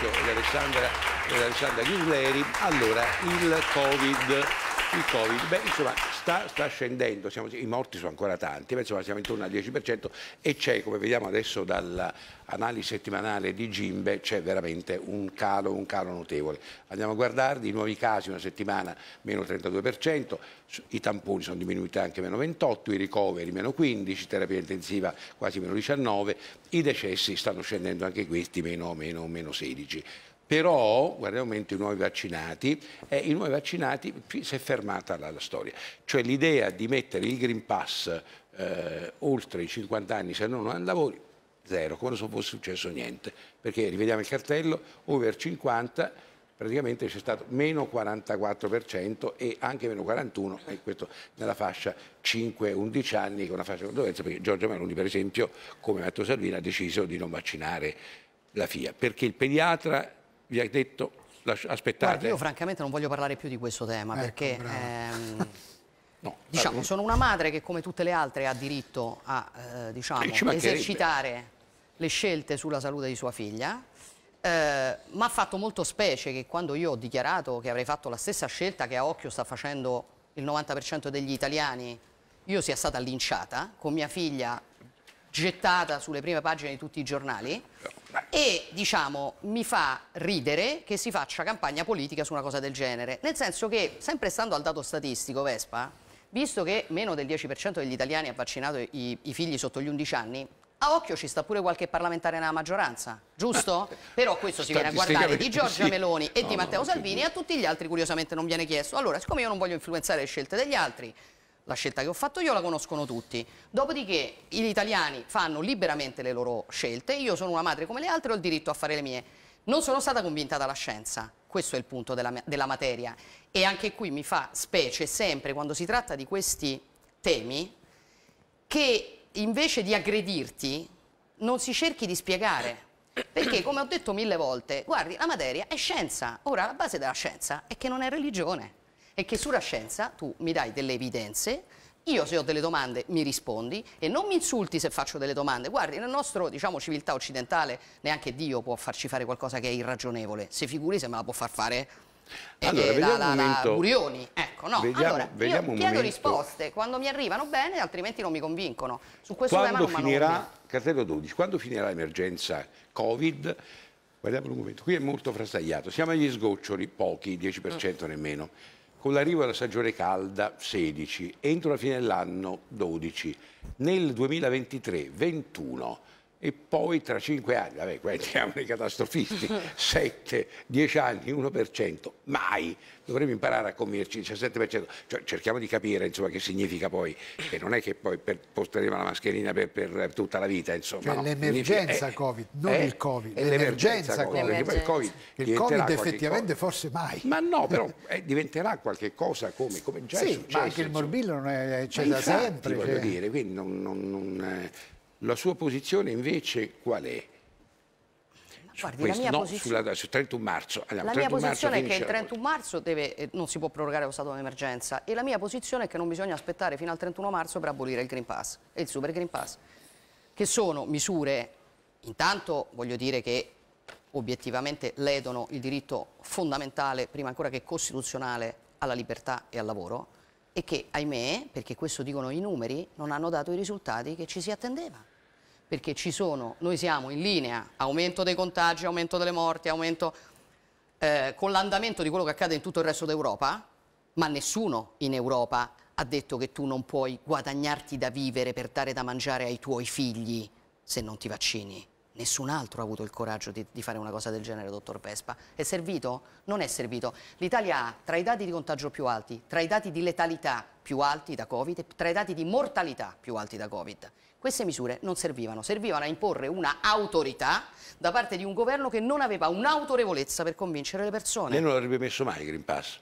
Enrico ed Alessandra, ed Alessandra Ghisleri. Allora, il Covid il Covid beh, insomma, sta, sta scendendo, siamo, i morti sono ancora tanti, ma insomma, siamo intorno al 10% e c'è, come vediamo adesso dall'analisi settimanale di Gimbe, c'è veramente un calo, un calo notevole. Andiamo a guardarli, i nuovi casi una settimana meno 32%, i tamponi sono diminuiti anche meno 28%, i ricoveri meno 15%, terapia intensiva quasi meno 19%, i decessi stanno scendendo anche questi meno, meno, meno 16%. Però, guardiamo i nuovi vaccinati, eh, i nuovi vaccinati si è fermata la, la storia. Cioè l'idea di mettere il Green Pass eh, oltre i 50 anni se non al lavoro, zero, come se fosse successo niente. Perché rivediamo il cartello, over 50 praticamente c'è stato meno 44% e anche meno 41% e questo nella fascia 5-11 anni che è una fascia di condolenza perché Giorgio Meloni per esempio come Matteo Salvini ha deciso di non vaccinare la FIA perché il pediatra vi ha detto aspettate. Guardi, io francamente non voglio parlare più di questo tema ecco, perché... Ehm, [LAUGHS] no, diciamo, sono una madre che come tutte le altre ha diritto a eh, diciamo, esercitare le scelte sulla salute di sua figlia, eh, ma ha fatto molto specie che quando io ho dichiarato che avrei fatto la stessa scelta che a occhio sta facendo il 90% degli italiani, io sia stata linciata con mia figlia gettata sulle prime pagine di tutti i giornali. No e diciamo mi fa ridere che si faccia campagna politica su una cosa del genere, nel senso che sempre stando al dato statistico Vespa, visto che meno del 10% degli italiani ha vaccinato i, i figli sotto gli 11 anni, a occhio ci sta pure qualche parlamentare nella maggioranza, giusto? [LAUGHS] Però questo si viene a guardare di Giorgia sì. Meloni e no, di Matteo no, Salvini e a tutti gli altri curiosamente non viene chiesto. Allora, siccome io non voglio influenzare le scelte degli altri, la scelta che ho fatto io la conoscono tutti. Dopodiché gli italiani fanno liberamente le loro scelte, io sono una madre come le altre, ho il diritto a fare le mie. Non sono stata convinta dalla scienza, questo è il punto della, della materia. E anche qui mi fa specie sempre quando si tratta di questi temi che invece di aggredirti non si cerchi di spiegare. Perché, come ho detto mille volte, guardi, la materia è scienza. Ora, la base della scienza è che non è religione è che sulla scienza tu mi dai delle evidenze, io se ho delle domande mi rispondi e non mi insulti se faccio delle domande. Guardi, nel nostro, diciamo, civiltà occidentale neanche Dio può farci fare qualcosa che è irragionevole. Se figuri se me la può far fare eh, allora, eh, la, la, la Burioni. Ecco, no. Vediamo, allora, vediamo io chiedo momento. risposte quando mi arrivano bene, altrimenti non mi convincono. Su questo quando tema finirà, cartello 12, quando finirà l'emergenza Covid? Guardiamo un momento, qui è molto frastagliato, siamo agli sgoccioli, pochi, 10% mm. nemmeno con l'arrivo della stagione calda 16, entro la fine dell'anno 12, nel 2023 21 e poi tra 5 anni, vabbè, quelli siamo [LAUGHS] dei catastrofisti, 7, 10 anni, 1%, mai dovremmo imparare a il 17%, cioè, cerchiamo di capire insomma, che significa poi, che non è che poi per, porteremo la mascherina per, per tutta la vita, insomma. Cioè, no. l'emergenza eh, eh, è, Covid, non è, il Covid, l'emergenza Covid, Covid. Perché il Covid, il COVID effettivamente cosa, forse mai. Ma no, però [LAUGHS] eh, diventerà qualche cosa come, come già sì, è successo. ma anche il morbillo c'è da sempre. Voglio cioè. dire, quindi non, non, non eh, la sua posizione invece qual è? Guardi, questo, la mia no, posizione... sulla, su 31 marzo. Allora, la 31 mia posizione è che il 31 marzo deve, eh, non si può prorogare lo stato d'emergenza e la mia posizione è che non bisogna aspettare fino al 31 marzo per abolire il Green Pass e il Super Green Pass, che sono misure, intanto voglio dire che obiettivamente ledono il diritto fondamentale, prima ancora che costituzionale, alla libertà e al lavoro e che, ahimè, perché questo dicono i numeri, non hanno dato i risultati che ci si attendeva perché ci sono, noi siamo in linea, aumento dei contagi, aumento delle morti, aumento eh, con l'andamento di quello che accade in tutto il resto d'Europa, ma nessuno in Europa ha detto che tu non puoi guadagnarti da vivere per dare da mangiare ai tuoi figli se non ti vaccini. Nessun altro ha avuto il coraggio di, di, fare una cosa del genere, dottor Vespa. È servito? Non è servito. L'Italia ha tra i dati di contagio più alti, tra i dati di letalità più alti da Covid, tra i dati di mortalità più alti da Covid. Queste misure non servivano, servivano a imporre una autorità da parte di un governo che non aveva un'autorevolezza per convincere le persone. Lei non l'avrebbe messo mai il Green Pass?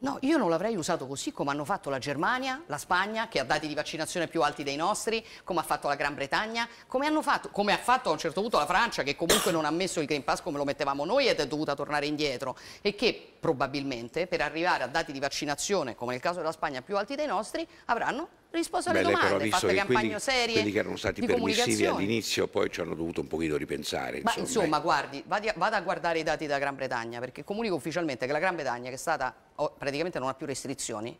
No, io non l'avrei usato così come hanno fatto la Germania, la Spagna, che ha dati di vaccinazione più alti dei nostri, come ha fatto la Gran Bretagna, come, fatto, come ha fatto a un certo punto la Francia, che comunque non ha messo il Green Pass come lo mettevamo noi ed è dovuta tornare indietro e che probabilmente per arrivare a dati di vaccinazione, come nel caso della Spagna, più alti dei nostri, avranno risposto alle Beh, domande, però visto fatte campagne quelli, serie quelli che erano stati permissivi all'inizio poi ci hanno dovuto un pochino ripensare. Ma insomma, insomma guardi, vada a guardare i dati della Gran Bretagna, perché comunico ufficialmente che la Gran Bretagna, che è stata, oh, praticamente non ha più restrizioni,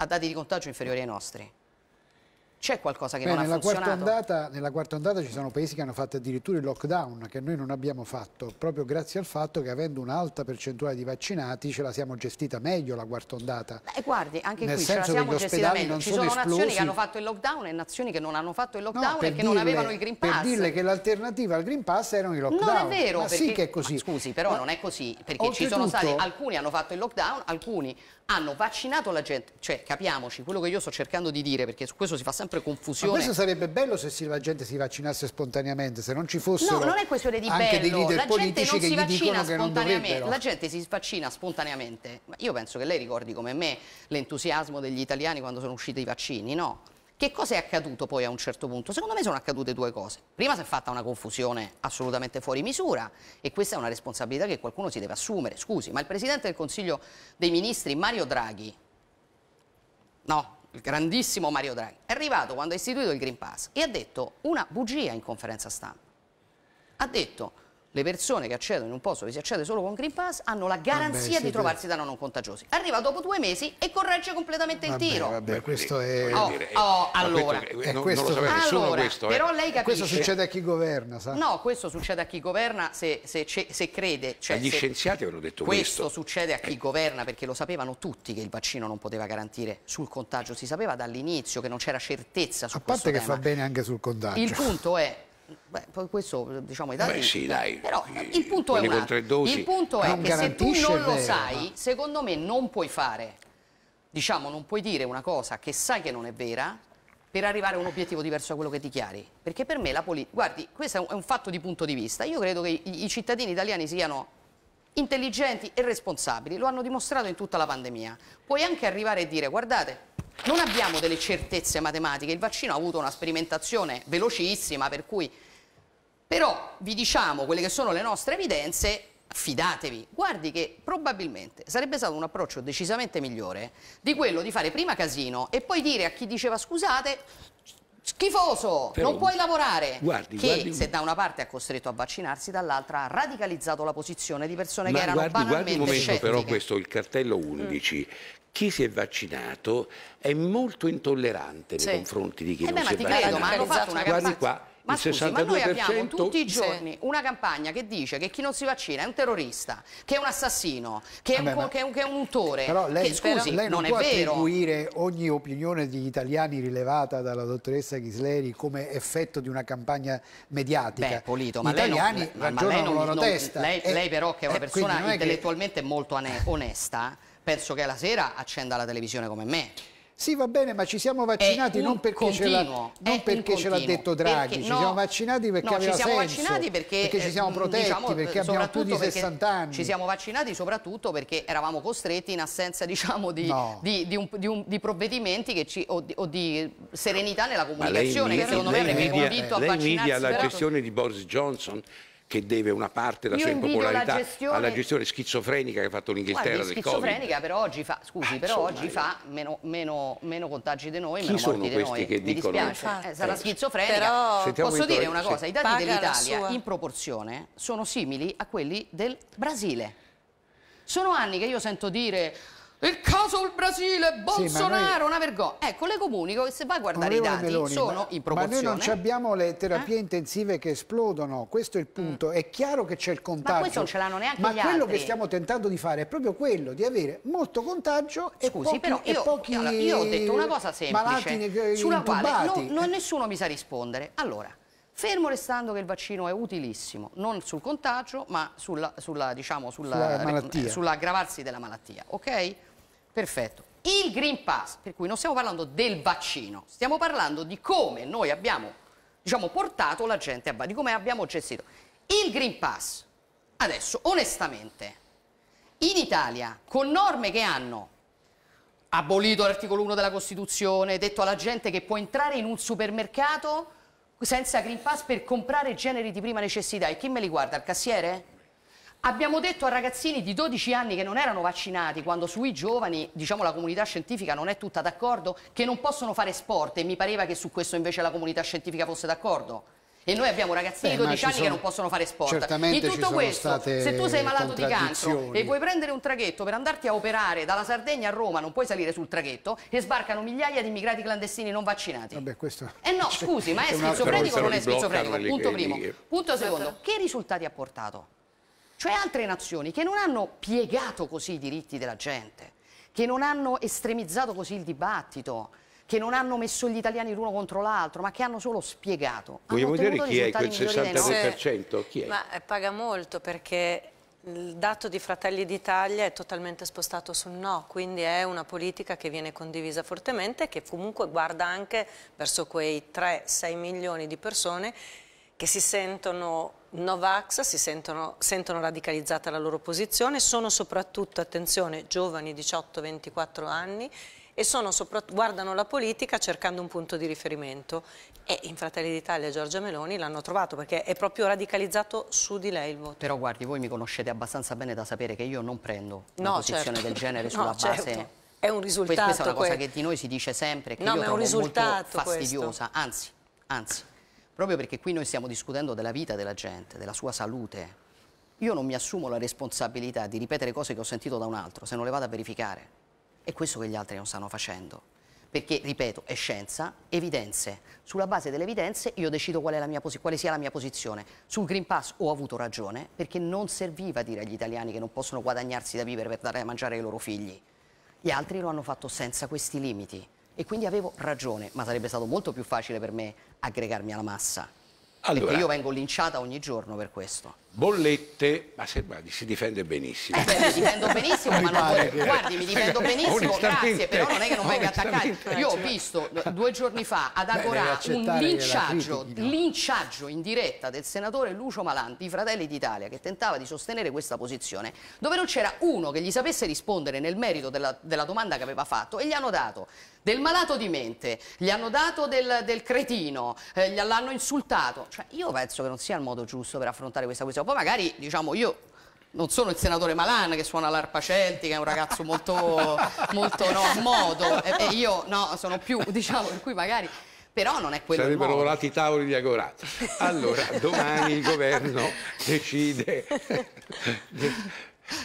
ha dati di contagio inferiori ai nostri c'è qualcosa che Beh, non nella ha quarta ondata, nella quarta ondata ci sono paesi che hanno fatto addirittura il lockdown, che noi non abbiamo fatto, proprio grazie al fatto che avendo un'alta percentuale di vaccinati ce la siamo gestita meglio la quarta ondata. E guardi, anche Nel qui ce la siamo gestita meglio. Ci sono, sono nazioni che hanno fatto il lockdown e nazioni che non hanno fatto il lockdown no, e che dirle, non avevano il Green Pass. Per dirle che l'alternativa al Green Pass erano i lockdown. Non è vero. Ma perché, sì che è così. scusi, però ma, non è così, perché ci sono stati, alcuni hanno fatto il lockdown, alcuni hanno vaccinato la gente, cioè capiamoci, quello che io sto cercando di dire, perché su questo si fa sempre confusione. Ma questo sarebbe bello se la gente si vaccinasse spontaneamente, se non ci fossero No, non è questione di bello, dei la gente non si vaccina spontaneamente, la gente si vaccina spontaneamente. Ma Io penso che lei ricordi come me l'entusiasmo degli italiani quando sono usciti i vaccini, no? Che cosa è accaduto poi a un certo punto? Secondo me sono accadute due cose. Prima si è fatta una confusione assolutamente fuori misura e questa è una responsabilità che qualcuno si deve assumere. Scusi, ma il Presidente del Consiglio dei Ministri, Mario Draghi, no, il grandissimo Mario Draghi, è arrivato quando ha istituito il Green Pass e ha detto una bugia in conferenza stampa. Ha detto le persone che accedono in un posto che si accede solo con Green Pass hanno la garanzia vabbè, di trovarsi da non contagiosi. Arriva dopo due mesi e corregge completamente il tiro. Vabbè, questo eh, è... Oh, oh eh, allora... Eh, questo, non, questo, non allora, questo, eh. Però lei capisce... Questo succede a chi governa, sa? No, questo succede a chi governa se, se, se crede... Cioè, Gli se, scienziati avevano detto questo. Questo succede a chi governa perché lo sapevano tutti che il vaccino non poteva garantire sul contagio. Si sapeva dall'inizio che non c'era certezza su a questo A parte che tema. fa bene anche sul contagio. Il punto è Beh, questo diciamo è da Beh, sì, dai. Però il punto è, il punto è che se tu non lo sai, secondo me non puoi fare. Diciamo, non puoi dire una cosa che sai che non è vera per arrivare a un obiettivo diverso da quello che dichiari. Perché per me la politica... Guardi, questo è un, è un fatto di punto di vista. Io credo che i, i cittadini italiani siano intelligenti e responsabili. Lo hanno dimostrato in tutta la pandemia. Puoi anche arrivare e dire, guardate, non abbiamo delle certezze matematiche, il vaccino ha avuto una sperimentazione velocissima, per cui però vi diciamo quelle che sono le nostre evidenze, fidatevi, guardi che probabilmente sarebbe stato un approccio decisamente migliore di quello di fare prima casino e poi dire a chi diceva scusate schifoso, Però, non puoi lavorare. Guardi, che guardi, se da una parte ha costretto a vaccinarsi, dall'altra ha radicalizzato la posizione di persone che erano guardi, banalmente guardi un momento scettiche. però questo, il cartello 11, mm chi si è vaccinato è molto intollerante sì. nei confronti di chi eh non beh, si è vaccinato. ma Guardi qua, ma il scusi, ma noi abbiamo tutti i giorni sì. una campagna che dice che chi non si vaccina è un terrorista, che è un assassino, che è, Vabbè, un, che è, un, che è un, untore. Però lei, che, scusi, lei non, non può attribuire ogni opinione degli italiani rilevata dalla dottoressa Ghisleri come effetto di una campagna mediatica. Beh, Polito, ma Gli italiani non, ma, lei non, loro non, testa. Lei, e, eh, lei però che è una eh, persona intellettualmente molto onesta penso che la sera accenda la televisione come me. Sì, va bene, ma ci siamo vaccinati non perché, ce, l'ha, detto Draghi, perché, no, ci siamo vaccinati perché no, aveva ci siamo senso, vaccinati perché, perché ci siamo mm, protetti, diciamo, perché abbiamo più di 60 anni. Ci siamo vaccinati soprattutto perché eravamo costretti in assenza [LAUGHS] diciamo, di, no. di, di, un, un, di, provvedimenti ci, o, o, di, serenità nella comunicazione, che secondo lei me avrebbe convinto a vaccinarsi. Lei media la gestione di Boris Johnson che deve una parte della Io sua impopolarità gestione... alla gestione schizofrenica che ha fatto l'Inghilterra del Covid. schizofrenica però oggi fa, scusi, ah, però oggi eh. fa meno, meno, meno, contagi di noi, Chi meno morti di noi. Che Mi dispiace, eh, sarà schizofrenica. Però... Sentiamo Posso dire una cosa, i dati dell'Italia in proporzione sono simili a quelli del Brasile. Sono anni che io sento dire il caso il Brasile, Bolsonaro, sì, noi... una vergogna. Ecco, le comunico che se vai a guardare i dati Meloni, sono ma, in proporzione. Ma noi non abbiamo le terapie eh? intensive che esplodono, questo è il punto. Mm. È chiaro che c'è il contagio. Ma questo non ce l'hanno neanche ma gli Ma quello che stiamo tentando di fare è proprio quello, di avere molto contagio Scusi, e pochi, però io, e pochi allora, io ho detto una cosa semplice, sulla quale non, non nessuno mi sa rispondere. Allora, Fermo restando che il vaccino è utilissimo, non sul contagio, ma sull'aggravarsi sulla, sulla, diciamo, sulla, eh, della malattia, ok? Perfetto. Il Green Pass, per cui non stiamo parlando del vaccino, stiamo parlando di come noi abbiamo diciamo, portato la gente a di come abbiamo gestito. Il Green Pass, adesso onestamente, in Italia con norme che hanno abolito l'articolo 1 della Costituzione, detto alla gente che può entrare in un supermercato senza Green Pass per comprare generi di prima necessità e chi me li guarda, il cassiere? Abbiamo detto a ragazzini di 12 anni che non erano vaccinati, quando sui giovani, diciamo la comunità scientifica non è tutta d'accordo, che non possono fare sport e mi pareva che su questo invece la comunità scientifica fosse d'accordo e noi abbiamo ragazzini di 12 anni sono, che non possono fare sport. In tutto questo, se tu sei malato di cancro e vuoi prendere un traghetto per andarti a operare dalla Sardegna a Roma, non puoi salire sul traghetto e sbarcano migliaia di immigrati clandestini non vaccinati. Vabbè, questo... Eh no, [LAUGHS] scusi, ma è schizofrenico o non è schizofrenico? Punto primo. Punto secondo, che risultati ha portato? Cioè altre nazioni che non hanno piegato così i diritti della gente, che non hanno estremizzato così il dibattito, che non hanno messo gli italiani l'uno contro l'altro, ma che hanno solo spiegato. Vogliamo dire chi è quel 63%? Chi è? Ma eh, paga molto perché il dato di Fratelli d'Italia è totalmente spostato sul no, quindi è una politica che viene condivisa fortemente e che comunque guarda anche verso quei 3-6 milioni di persone che si sentono Novax si sentono, sentono, radicalizzata la loro posizione, sono soprattutto, attenzione, giovani 18-24 anni e guardano la politica cercando un punto di riferimento e in Fratelli d'Italia Giorgia Meloni l'hanno trovato perché è proprio radicalizzato su di lei il voto. Però guardi, voi mi conoscete abbastanza bene da sapere che io non prendo una posizione certo. del genere [LAUGHS] sulla no, base... Certo. È un risultato. Questa è una cosa che di noi si dice sempre, che no, io trovo molto fastidiosa, questo. anzi, anzi proprio perché qui noi stiamo discutendo della vita della gente, della sua salute. Io non mi assumo la responsabilità di ripetere cose che ho sentito da un altro se non le vado a verificare. È questo che gli altri non stanno facendo. Perché, ripeto, è scienza, evidenze. Sulla base delle evidenze io decido qual quale sia la mia posizione. Sul Green Pass ho avuto ragione perché non serviva dire agli italiani che non possono guadagnarsi da vivere per dare da mangiare ai loro figli. Gli altri lo hanno fatto senza questi limiti e quindi avevo ragione, ma sarebbe stato molto più facile per me aggregarmi alla massa. Allora, perché io vengo linciata ogni giorno per questo bollette, ma se, guardi, si difende benissimo. Eh mi difendo benissimo, ma non, guardi, mi difendo [LAUGHS] benissimo, grazie, però non è che non venga attaccare. Io ho cioè, visto due giorni fa ad Agorà un linciaggio, linciaggio, in diretta del senatore Lucio Malanti, i Fratelli d'Italia, che tentava di sostenere questa posizione, dove non c'era uno che gli sapesse rispondere nel merito della, della domanda che aveva fatto e gli hanno dato del malato di mente, gli hanno dato del, del cretino, eh, l'hanno insultato. Cioè, io penso che non sia il modo giusto per affrontare questa questione. Poi magari, diciamo, io non sono il senatore Malan che suona l'arpa celtica, è un ragazzo molto, [LAUGHS] molto no, a modo, e, e io no, sono più, [LAUGHS] diciamo, per cui magari però non è quello sarebbero volati i tavoli di Agorata allora domani il governo [LAUGHS] decide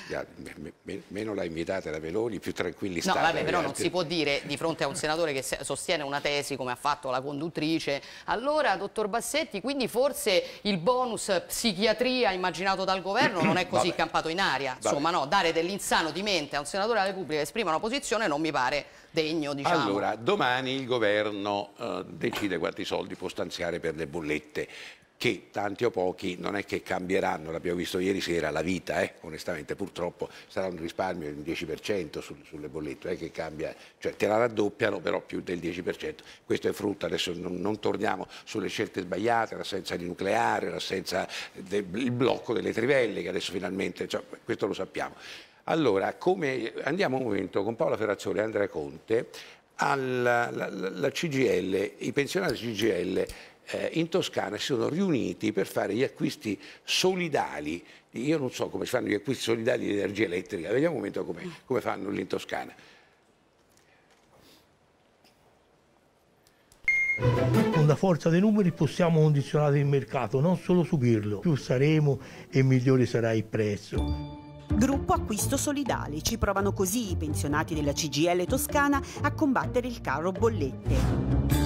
Yeah, me, me, meno la invitate la Meloni, più tranquilli state. No, vabbè, però non si può dire di fronte a un senatore che sostiene una tesi come ha fatto la conduttrice. Allora, dottor Bassetti, quindi forse il bonus psichiatria immaginato dal governo non è così vabbè. campato in aria. Insomma, vabbè. no, dare dell'insano di mente a un senatore della Repubblica che esprime una posizione non mi pare degno, diciamo. Allora, domani il governo eh, decide quanti soldi può stanziare per le bollette che tanti o pochi non è che cambieranno, l'abbiamo visto ieri sera, la vita, eh? onestamente purtroppo sarà un risparmio del 10% su, sulle bollette, eh? che cambia, cioè te la raddoppiano però più del 10%, questo è frutto, adesso non, non torniamo sulle scelte sbagliate, l'assenza di nucleare, l'assenza del blocco delle trivelle che adesso finalmente, cioè, questo lo sappiamo. Allora, come, andiamo un momento con Paola Ferrazzoli e Andrea Conte alla la, la CGL, i pensionati CGL eh, in Toscana si sono riuniti per fare gli acquisti solidali. Io non so come si fanno gli acquisti solidali di energia elettrica, vediamo un momento come, come fanno lì in Toscana. Con la forza dei numeri possiamo condizionare il mercato, non solo subirlo. Più saremo e migliore sarà il prezzo. Gruppo Acquisto Solidale. Ci provano così i pensionati della CGL Toscana a combattere il caro bollette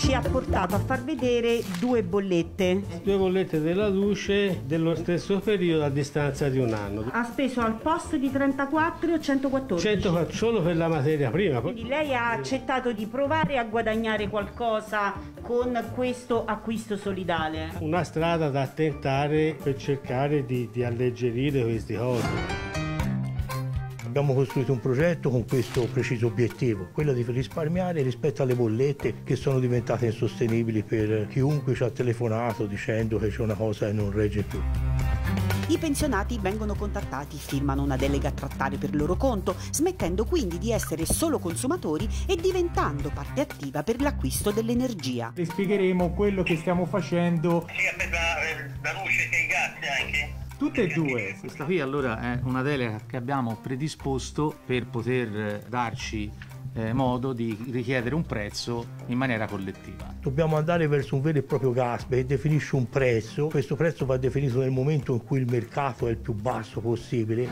ci ha portato a far vedere due bollette. Due bollette della luce dello stesso periodo a distanza di un anno. Ha speso al posto di 34 114. 100, solo per la materia prima. Quindi lei ha accettato di provare a guadagnare qualcosa con questo acquisto solidale. Una strada da tentare per cercare di, di alleggerire questi cose. Abbiamo costruito un progetto con questo preciso obiettivo, quello di risparmiare rispetto alle bollette che sono diventate insostenibili per chiunque ci ha telefonato dicendo che c'è una cosa che non regge più. I pensionati vengono contattati, firmano una delega a trattare per loro conto, smettendo quindi di essere solo consumatori e diventando parte attiva per l'acquisto dell'energia. Vi spiegheremo quello che stiamo facendo. Sia per eh, la, la luce che i gas anche Tutte e due, questa qui allora è una delega che abbiamo predisposto per poter eh, darci eh, modo di richiedere un prezzo in maniera collettiva. Dobbiamo andare verso un vero e proprio gas che definisce un prezzo, questo prezzo va definito nel momento in cui il mercato è il più basso possibile.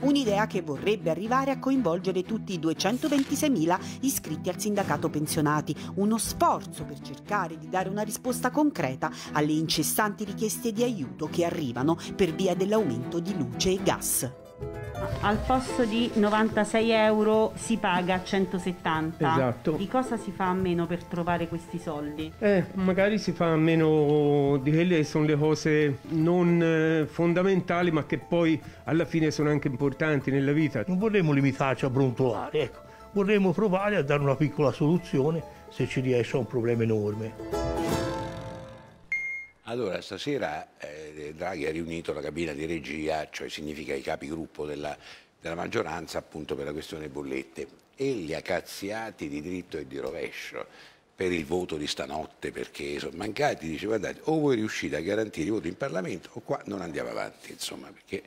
Un'idea che vorrebbe arrivare a coinvolgere tutti i 226.000 iscritti al sindacato pensionati, uno sforzo per cercare di dare una risposta concreta alle incessanti richieste di aiuto che arrivano per via dell'aumento di luce e gas. Al posto di 96 euro si paga 170. Esatto. Di cosa si fa a meno per trovare questi soldi? Eh, magari si fa a meno di quelle che sono le cose non eh, fondamentali, ma che poi alla fine sono anche importanti nella vita. Non vorremmo limitarci a brontolare, ecco. Vorremmo provare a dare una piccola soluzione se ci riesce a un problema enorme. Allora, stasera eh, Draghi ha riunito la cabina di regia, cioè significa i capigruppo della, della maggioranza appunto per la questione bollette e li ha cazziati di dritto e di rovescio per il voto di stanotte perché sono mancati, dice guardate o voi riuscite a garantire i voti in Parlamento o qua non andiamo avanti, insomma, perché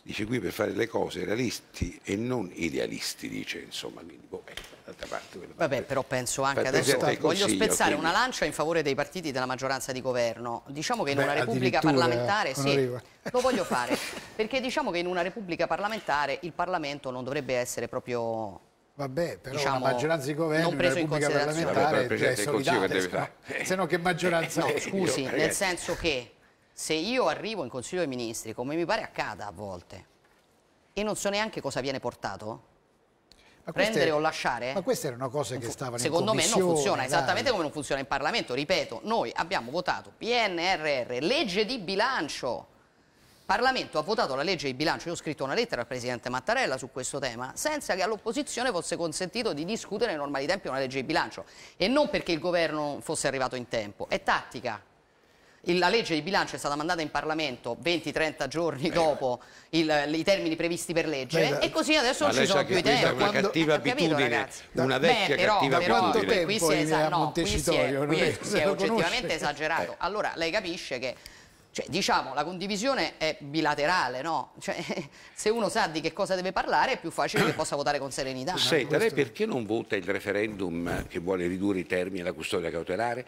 dice qui per fare le cose realisti e non idealisti, dice insomma, quindi boh, ecco d'altra parte. Vabbè, però penso anche adesso, voglio spezzare quindi. una lancia in favore dei partiti della maggioranza di governo. Diciamo che in una repubblica parlamentare, sì, lo voglio [LAUGHS] fare, perché diciamo che in una repubblica parlamentare il Parlamento non dovrebbe essere proprio Vabbè, però diciamo, la maggioranza di governo non preso in considerazione. parlamentare Vabbè, cioè, è solidale, se no che maggioranza... no, [LAUGHS] eh, scusi, io, nel senso che se io arrivo in Consiglio dei Ministri, come mi pare accada a volte, e non so neanche cosa viene portato, prendere era, o lasciare. Ma queste erano cose che stavano secondo in Secondo me non funziona, dai. esattamente come non funziona in Parlamento. Ripeto, noi abbiamo votato PNRR, legge di bilancio. Parlamento ha votato la legge di bilancio, io ho scritto una lettera al Presidente Mattarella su questo tema, senza che all'opposizione fosse consentito di discutere nei normali tempi una legge di bilancio. E non perché il governo fosse arrivato in tempo, è tattica la legge di bilancio è stata mandata in Parlamento 20-30 giorni dopo il, i termini previsti per legge Beh, e così adesso non ci sono più i tempi. È una cattiva eh, abitudine, capito, una vecchia Beh, però, cattiva però, abitudine. Qui si, esa- no, qui si è, qui è, si è [LAUGHS] oggettivamente esagerato. Eh. Allora lei capisce che cioè, diciamo, la condivisione è bilaterale, no? Cioè, [LAUGHS] se uno sa di che cosa deve parlare è più facile che possa votare con serenità. Senta, lei perché non vota il referendum che vuole ridurre i termini della custodia cautelare?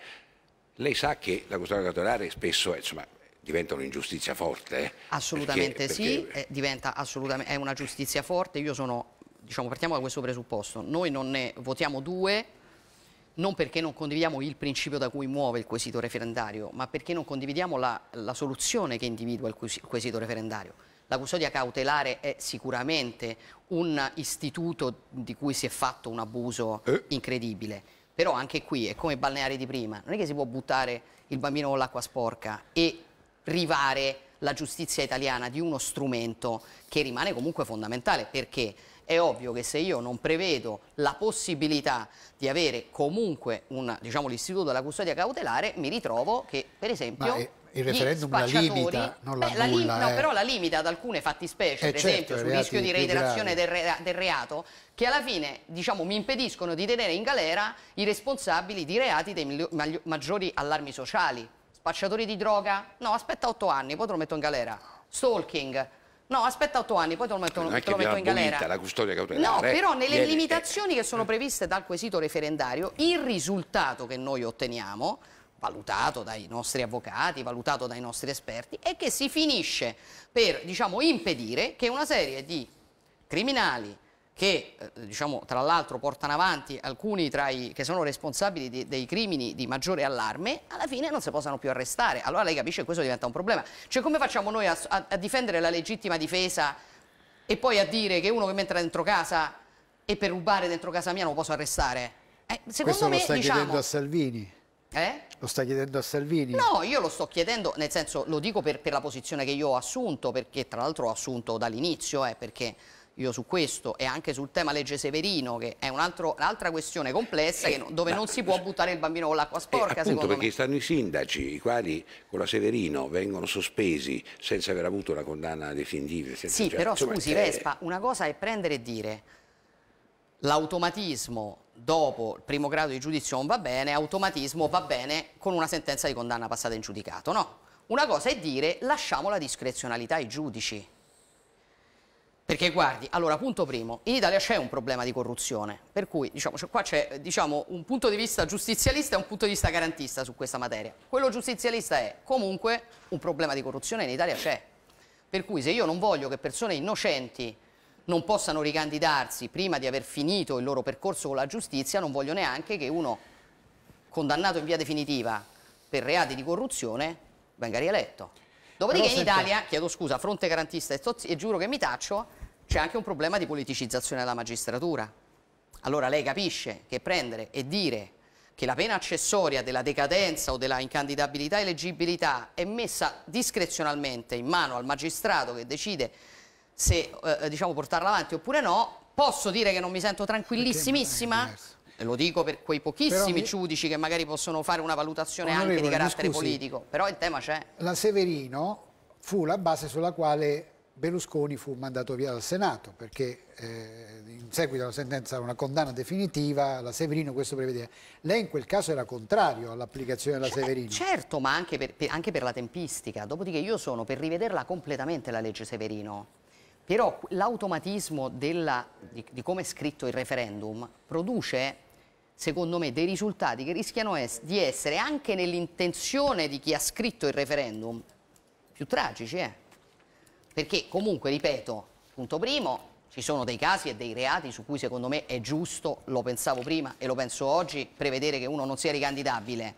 Lei sa che la custodia cautelare spesso eh, insomma, diventa un'ingiustizia forte. Eh? Assolutamente perché, sì, perché... Eh, diventa assolutamente, è una giustizia forte. Io sono, diciamo, partiamo da questo presupposto. Noi non ne votiamo due, non perché non condividiamo il principio da cui muove il quesito referendario, ma perché non condividiamo la, la soluzione che individua il quesito referendario. La custodia cautelare è sicuramente un istituto di cui si è fatto un abuso eh? incredibile però anche qui è come i balneari di prima, non è che si può buttare il bambino con l'acqua sporca e rivare la giustizia italiana di uno strumento che rimane comunque fondamentale perché è ovvio che se io non prevedo la possibilità di avere comunque un, diciamo, l'istituto della custodia cautelare mi ritrovo che per esempio il referendum la limita, eh, non beh, la, nulla, li, no, eh. però la limita ad alcune fattispecie, eh, per certo, esempio sul rischio di reiterazione del, re del, reato, che alla fine diciamo, mi impediscono di tenere in galera i responsabili di reati dei maggiori allarmi sociali. Spacciatori di droga? No, aspetta otto anni, poi te lo metto in galera. Stalking? No, aspetta otto anni, poi te lo metto, te lo metto in galera. la custodia cautelare. No, eh. però nelle viene, eh, limitazioni eh, che sono previste dal quesito referendario, il risultato che noi otteniamo valutato dai nostri avvocati, valutato dai nostri esperti e che si finisce per diciamo, impedire che una serie di criminali che eh, diciamo, tra l'altro portano avanti alcuni tra i, che sono responsabili di, dei crimini di maggiore allarme, alla fine non si possano più arrestare. Allora lei capisce che questo diventa un problema. Cioè come facciamo noi a, a, a difendere la legittima difesa e poi a dire che uno che entra dentro casa e per rubare dentro casa mia non lo posso arrestare? Eh, secondo questo me, lo stai diciamo, chiedendo a Salvini. Eh? Lo sta chiedendo a Salvini? No, io lo sto chiedendo, nel senso lo dico per, per la posizione che io ho assunto, perché tra l'altro ho assunto dall'inizio, eh, perché io su questo e anche sul tema legge Severino, che è un'altra questione complessa eh, non, dove ma, non si può buttare il bambino con l'acqua eh, sporca. Eh, appunto perché stanno i sindaci, i quali con la Severino vengono sospesi senza aver avuto la condanna definitiva. Sì, però scusi eh, Vespa, una cosa è prendere e dire l'automatismo dopo il primo grado di giudizio non va bene, automatismo va bene con una sentenza di condanna passata in giudicato, no? Una cosa è dire lasciamo la discrezionalità ai giudici. Perché guardi, allora punto primo, in Italia c'è un problema di corruzione, per cui diciamo, cioè, qua c'è diciamo, un punto di vista giustizialista e un punto di vista garantista su questa materia. Quello giustizialista è comunque un problema di corruzione in Italia c'è. Per cui se io non voglio che persone innocenti non possano ricandidarsi prima di aver finito il loro percorso con la giustizia, non voglio neanche che uno condannato in via definitiva per reati di corruzione venga rieletto. Dopodiché Però in senta... Italia, chiedo scusa, fronte garantista e, e giuro che mi taccio, c'è anche un problema di politicizzazione della magistratura. Allora lei capisce che prendere e dire che la pena accessoria della decadenza o della incandidabilità e leggibilità è messa discrezionalmente in mano al magistrato che decide se eh, diciamo, portarla avanti oppure no. Posso dire che non mi sento tranquillissimissima? Lo dico per quei pochissimi mi... giudici che magari possono fare una valutazione Onorevole, anche di carattere scusi, politico, però il tema c'è. La Severino fu la base sulla quale Berlusconi fu mandato via dal Senato perché eh, in seguito alla sentenza, una condanna definitiva, la Severino questo prevedeva. Lei in quel caso era contrario all'applicazione della cioè, Severino? Certo, ma anche per, per, anche per la tempistica, dopodiché io sono per rivederla completamente la legge Severino però l'automatismo di, di come è scritto il referendum produce, secondo me, dei risultati che rischiano es di essere anche nell'intenzione di chi ha scritto il referendum più tragici, eh? Perché comunque, ripeto, punto primo, ci sono dei casi e dei reati su cui secondo me è giusto, lo pensavo prima e lo penso oggi, prevedere che uno non sia ricandidabile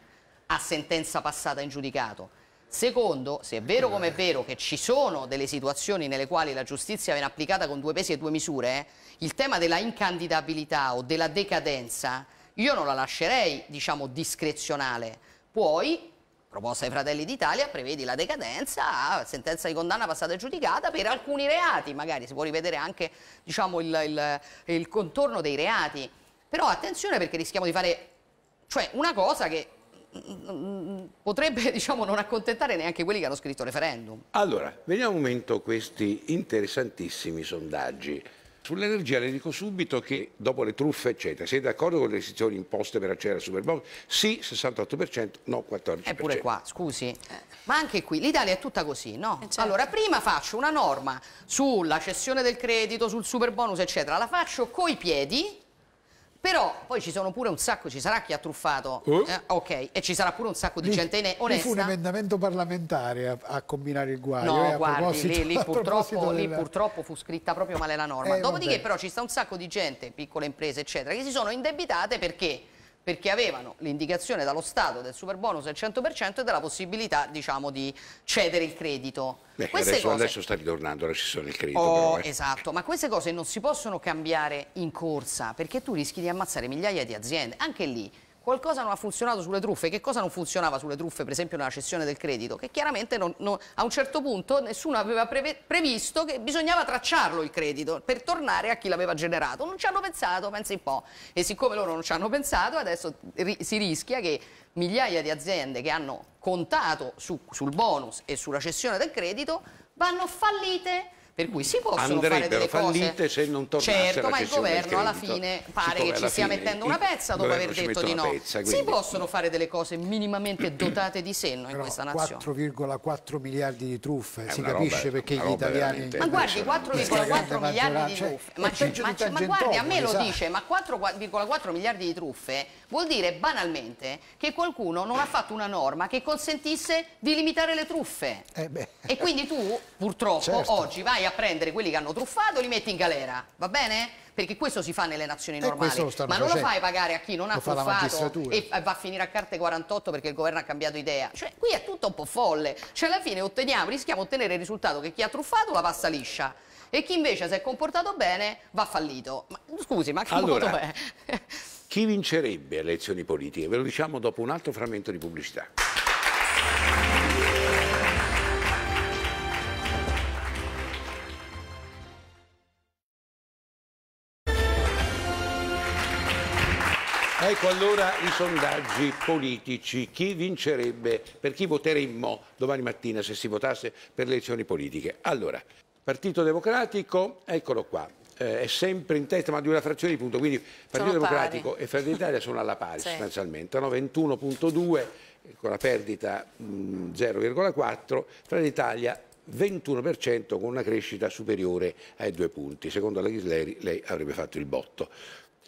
a sentenza passata in giudicato. Secondo, se è vero come è eh. vero che ci sono delle situazioni nelle quali la giustizia viene applicata con due pesi e due misure, eh, il tema della incandidabilità o della decadenza io non la lascerei, diciamo, discrezionale. Poi, proposta dei Fratelli d'Italia prevedi la decadenza sentenza di condanna passata e giudicata per alcuni reati, magari si può rivedere anche diciamo, il, il, il contorno dei reati. Però attenzione perché rischiamo di fare cioè, una cosa che potrebbe [LAUGHS] diciamo, non accontentare neanche quelli che hanno scritto referendum. Allora, veniamo a un momento questi interessantissimi sondaggi. Sull'energia le dico subito che dopo le truffe eccetera, siete d'accordo con le restrizioni imposte per accedere al Super Bowl? Sì, 68%, no 14%. Eppure qua, scusi, ma anche qui l'Italia è tutta così, no? Eh, certo. Allora prima faccio una norma sulla cessione del credito, sul Super Bonus eccetera, la faccio coi piedi però poi ci sono pure un sacco, ci sarà chi ha truffato, uh. eh, ok, e ci sarà pure un sacco di lì, gente onesta. Lì fu un emendamento parlamentare a, a combinare il guaio. No, eh, guardi, lì, lì, [LAUGHS] purtroppo, lì della... purtroppo, fu scritta proprio male la norma. Eh, Dopodiché vabbè. però ci sta un sacco di gente, piccole imprese eccetera, che si sono indebitate perché perché avevano l'indicazione dallo Stato del super bonus al 100% e della possibilità diciamo, di cedere il credito. Beh, adesso, cose... adesso, sta ritornando la scissione del credito. Oh, però, eh. Esatto, ma queste cose non si possono cambiare in corsa perché tu rischi di ammazzare migliaia di aziende. Anche lì qualcosa non ha funzionato sulle truffe, che cosa non funzionava sulle truffe per esempio nella cessione del credito, che chiaramente non, non, a un certo punto nessuno aveva previsto che bisognava tracciarlo il credito per tornare a chi l'aveva generato, non ci hanno pensato, pensi un po', e siccome loro non ci hanno pensato adesso ri si rischia che migliaia di aziende che hanno contato su sul bonus e sulla cessione del credito vanno fallite per cui si possono Andrebbero fare delle fallite se non tornasse certo, ma il governo alla fine pare che ci stia mettendo una pezza dopo aver detto di no pezza, si possono fare delle cose minimamente dotate di senno in Però questa nazione 4,4 miliardi di truffe si capisce roba, perché gli italiani ma guardi 4,4 miliardi di truffe cioè, ma, ma, ma guardi a me lo esatto. dice ma 4,4 miliardi di truffe Vuol dire banalmente che qualcuno non ha fatto una norma che consentisse di limitare le truffe. Eh e quindi tu, purtroppo, certo. oggi vai a prendere quelli che hanno truffato e li metti in galera, va bene? Perché questo si fa nelle nazioni eh, normali, ma facendo. non lo fai pagare a chi non lo ha truffato e va a finire a carte 48 perché il governo ha cambiato idea. Cioè, qui è tutto un po' folle. Cioè, alla fine otteniamo, rischiamo di ottenere il risultato che chi ha truffato la passa liscia e chi invece si è comportato bene va fallito. Ma, scusi, ma che allora, modo è? Chi vincerebbe le elezioni politiche? Ve lo diciamo dopo un altro frammento di pubblicità. Ecco allora i sondaggi politici. Chi vincerebbe, per chi voteremmo domani mattina se si votasse per le elezioni politiche? Allora, Partito Democratico, eccolo qua, eh, è sempre in testa ma di una frazione di punto, quindi Partito sono Democratico pari. e Fratelli d'Italia sono alla pari sì. sostanzialmente, hanno 21.2 con la perdita 0,4, Fratelli d'Italia 21% con una crescita superiore ai due punti. Secondo la Ghisleri lei avrebbe fatto il botto.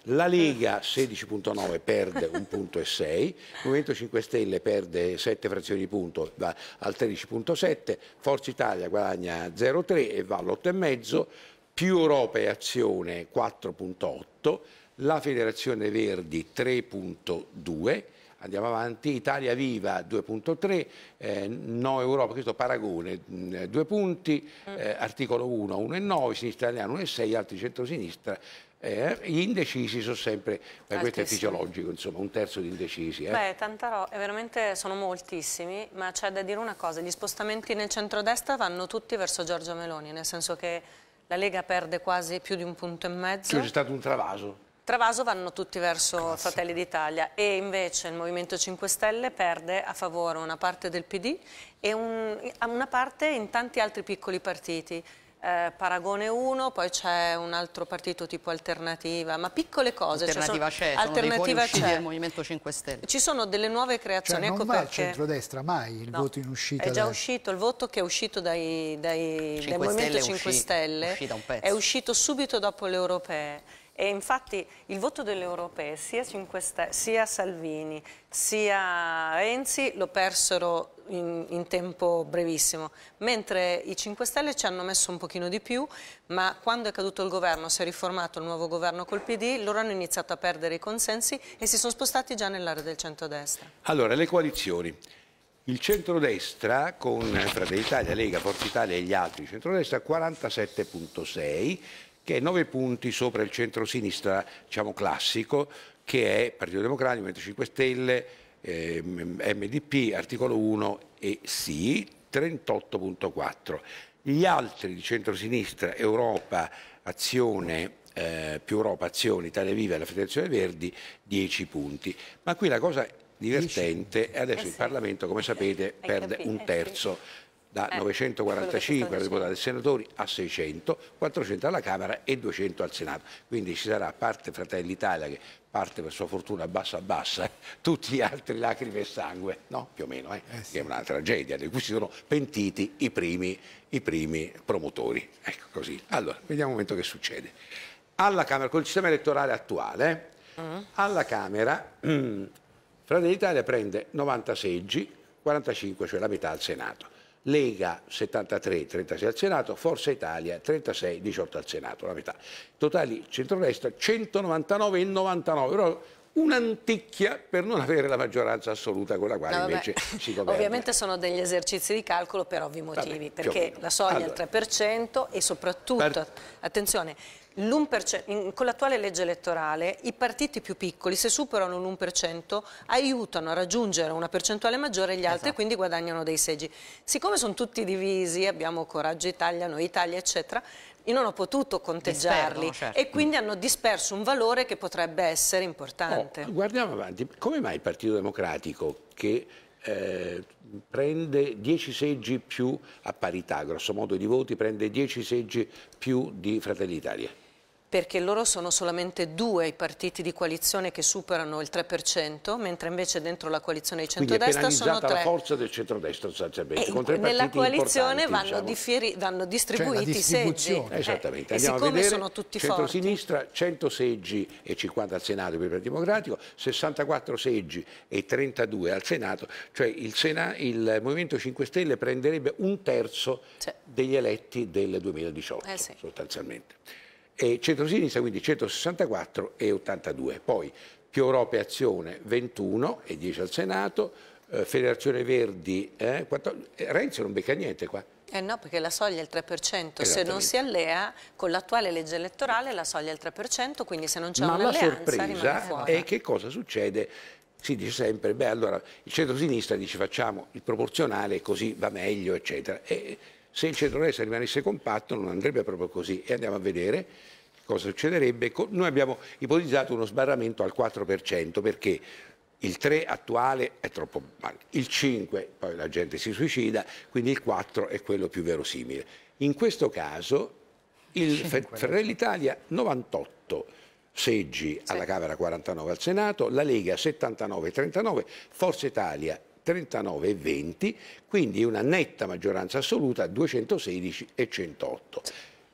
La Lega 16.9 mm. perde 1.6, il Movimento 5 Stelle perde 7 frazioni di punto, va al 13.7, Forza Italia guadagna 0,3 e va all'8,5 più Europa e Azione 4.8, la Federazione Verdi 3.2, andiamo avanti, Italia Viva 2.3, eh, No Europa, questo paragone, mh, mm, due punti, eh, articolo 1, 1 e 9, sinistra italiana 1 e 6, altri centrosinistra, eh, gli indecisi sono sempre, ma ah, questo è fisiologico, insomma, un terzo di indecisi. Eh. Beh, tanta roba, veramente sono moltissimi, ma c'è da dire una cosa, gli spostamenti nel centrodestra vanno tutti verso Giorgio Meloni, nel senso che la Lega perde quasi più di un punto e mezzo. Cioè, c'è stato un travaso. Travaso vanno tutti verso Grazie. Fratelli d'Italia e invece il Movimento 5 Stelle perde a favore una parte del PD e un, una parte in tanti altri piccoli partiti eh, Paragone 1, poi c'è un altro partito tipo Alternativa, ma piccole cose. Cioè alternativa cioè, c'è, alternativa c'è. del Movimento 5 Stelle. Ci sono delle nuove cioè, creazioni. Cioè, non ecco va perché... al centrodestra mai il no, voto in uscita. È già da... uscito, il voto che è uscito dai, dai, dal Movimento 5 Stelle è uscito subito dopo le europee. E infatti il voto delle europee sia, sia, Salvini sia Renzi lo persero in, in, tempo brevissimo, mentre i 5 Stelle ci hanno messo un pochino di più, ma quando è caduto il governo, si è riformato il nuovo governo col PD, loro hanno iniziato a perdere i consensi e si sono spostati già nell'area del centrodestra. Allora, le coalizioni. Il centrodestra con Fratelli Italia, Lega, Forza Italia e gli altri centrodestra 47.6 che è 9 punti sopra il centro-sinistra diciamo, classico, che è Partito Democratico, Movimento 5 Stelle, eh, MDP, articolo 1 e sì, 38.4. Gli altri di centrosinistra, Europa, Azione, eh, più Europa, Azione, Italia Viva e la Federazione Verdi, 10 punti. Ma qui la cosa divertente è adesso eh il Parlamento, come eh sapete, perde un eh terzo da 945 eh, deputati e senatori a 600, 400 alla Camera e 200 al Senato. Quindi ci sarà parte Fratelli Italia che parte per sua fortuna bassa bassa, eh, tutti gli altri lacrime e sangue, no? Più o meno, eh? Eh sì. è una tragedia di cui si sono pentiti i primi, i primi promotori. Ecco così. Allora, vediamo un momento che succede. Alla Camera, col sistema elettorale attuale, uh alla Camera [CLEARS THROAT] Fratelli Italia prende 90 seggi, 45, cioè la metà al Senato. Lega 73, 36 al Senato, Forza Italia 36, 18 al Senato, la metà. Totali centrodestra 199 e 99, però un'anticchia per non avere la maggioranza assoluta con la quale no, invece si governa. Ovviamente sono degli esercizi di calcolo per ovvi motivi, vabbè, perché la soglia allora. è al 3% e soprattutto, attenzione, con l'attuale legge elettorale i partiti più piccoli se superano l'1% aiutano a raggiungere una percentuale maggiore gli altri esatto. e quindi guadagnano dei seggi. Siccome sono tutti divisi, abbiamo Coraggio Italia, Noi Italia eccetera, io non ho potuto conteggiarli certo. e quindi hanno disperso un valore che potrebbe essere importante. Oh, guardiamo avanti, come mai il Partito Democratico che eh, prende 10 seggi più a parità, grosso modo di voti, prende 10 seggi più di Fratelli Italia? perché loro sono solamente due i partiti di coalizione che superano il 3%, mentre invece dentro la coalizione di centrodestra sono tre. la forza del centrodestra sostanzialmente. E nella coalizione vanno, diciamo. differi, vanno, distribuiti i seggi. Eh, Esattamente. Eh, Andiamo e siccome sono tutti centrosinistra, forti. 100 seggi e 50 al Senato per il Partito Democratico, 64 seggi e 32 al Senato, cioè il, Sena, il Movimento 5 Stelle prenderebbe un terzo sì. degli eletti del 2018 eh sì. sostanzialmente e centrosinistra quindi 164 e 82. Poi più Europa e Azione 21 e 10 al Senato, eh, Federazione Verdi, eh, 14, eh, Renzi non becca niente qua. Eh no, perché la soglia è il 3%, se non si allea con l'attuale legge elettorale la soglia è il 3%, quindi se non c'è Ma un'alleanza rimane fuori. Ma la sorpresa è che cosa succede? Si dice sempre, beh allora il centro-sinistra dice facciamo il proporzionale così va meglio, eccetera. E, se il centro centrodestra rimanesse compatto non andrebbe proprio così e andiamo a vedere cosa succederebbe. Noi abbiamo ipotizzato uno sbarramento al 4% perché il 3 attuale è troppo male, il 5 poi la gente si suicida, quindi il 4 è quello più verosimile. In questo caso il Fratelli diciamo. Italia 98 seggi alla Camera 49 al Senato, la Lega 79-39, Forza Italia 39 e 20, quindi una netta maggioranza assoluta, 216 e 108.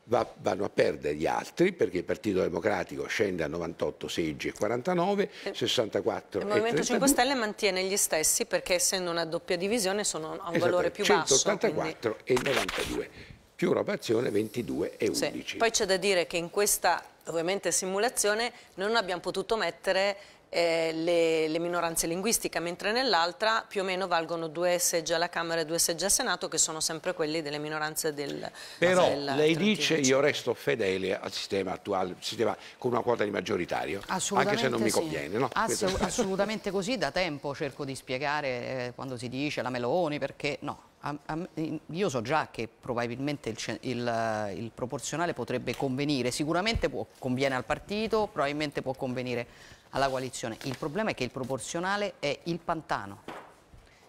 Va, vanno a perdere gli altri perché il Partito Democratico scende a 98 seggi e 49, 64 eh. Il Movimento 5 Stelle mantiene gli stessi perché essendo una doppia divisione sono a un esatto, valore più 184 basso. 184 quindi... e 92, più Europa Azione 22 e 11. Sì. Poi c'è da dire che in questa ovviamente simulazione noi non abbiamo potuto mettere eh, le, le, minoranze linguistiche, mentre nell'altra più o meno valgono due seggi alla Camera e due seggi al Senato, che sono sempre quelli delle minoranze del Però del lei dice io resto fedele al sistema attuale, sistema con una quota di maggioritario, anche se non sì. mi conviene. No? Assi assolutamente così, da tempo cerco di spiegare eh, quando si dice la Meloni, perché no. io so già che probabilmente il, il, il proporzionale potrebbe convenire, sicuramente può, conviene al partito, probabilmente può convenire alla coalizione. Il problema è che il proporzionale è il pantano.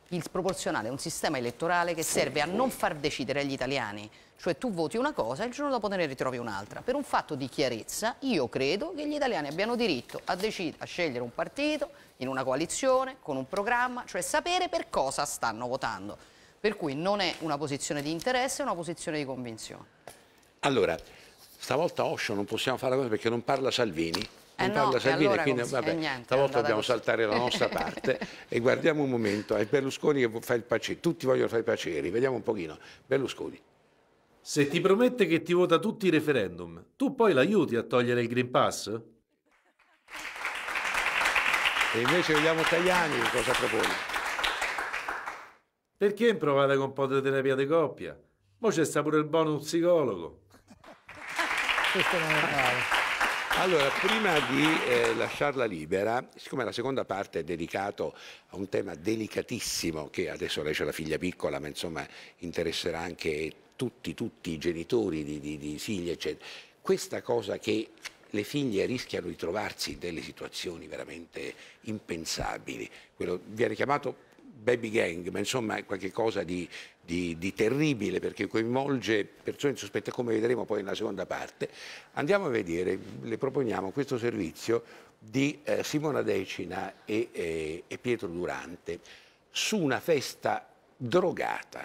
Il proporzionale è un sistema elettorale che serve a non far decidere agli italiani, cioè tu voti una cosa e il giorno dopo te ne ritrovi un'altra. Per un fatto di chiarezza io credo che gli italiani abbiano diritto a, a scegliere un partito in una coalizione, con un programma, cioè sapere per cosa stanno votando. Per cui non è una posizione di interesse, è una posizione di convinzione. Allora, stavolta Osho non possiamo fare la cosa perché non parla Salvini, eh parla no, Salvini, allora quindi vabbè, eh, niente, stavolta dobbiamo così. saltare la nostra [LAUGHS] parte e guardiamo un momento, è Berlusconi che fa il piacere, tutti vogliono fare i piaceri, vediamo un pochino, Berlusconi. Se ti promette che ti vota tutti i referendum, tu poi l'aiuti a togliere il Green Pass? E invece vediamo Tajani cosa propone. Perché improvate con un po' di terapia di coppia? Mo c'è sta pure il bonus psicologo. Questo non è male. Allora, prima di eh, lasciarla libera, siccome la seconda parte è dedicata a un tema delicatissimo, che adesso lei c'è la figlia piccola, ma insomma interesserà anche tutti, tutti i genitori di, di, di figli, eccetera. Questa cosa che le figlie rischiano di trovarsi in delle situazioni veramente impensabili, quello viene chiamato baby gang, ma insomma è qualcosa di, di, di, terribile perché coinvolge persone insospettate, come vedremo poi nella seconda parte. Andiamo a vedere, le proponiamo questo servizio di eh, Simona Decina e, eh, e Pietro Durante su una festa drogata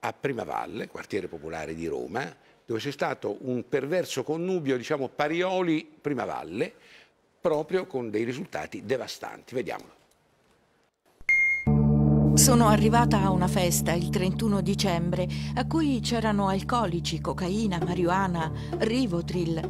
a Primavalle, quartiere popolare di Roma, dove c'è stato un perverso connubio, diciamo, Parioli-Primavalle, proprio con dei risultati devastanti. Vediamolo. Sono arrivata a una festa il 31 dicembre a cui c'erano alcolici, cocaina, marijuana, rivotril.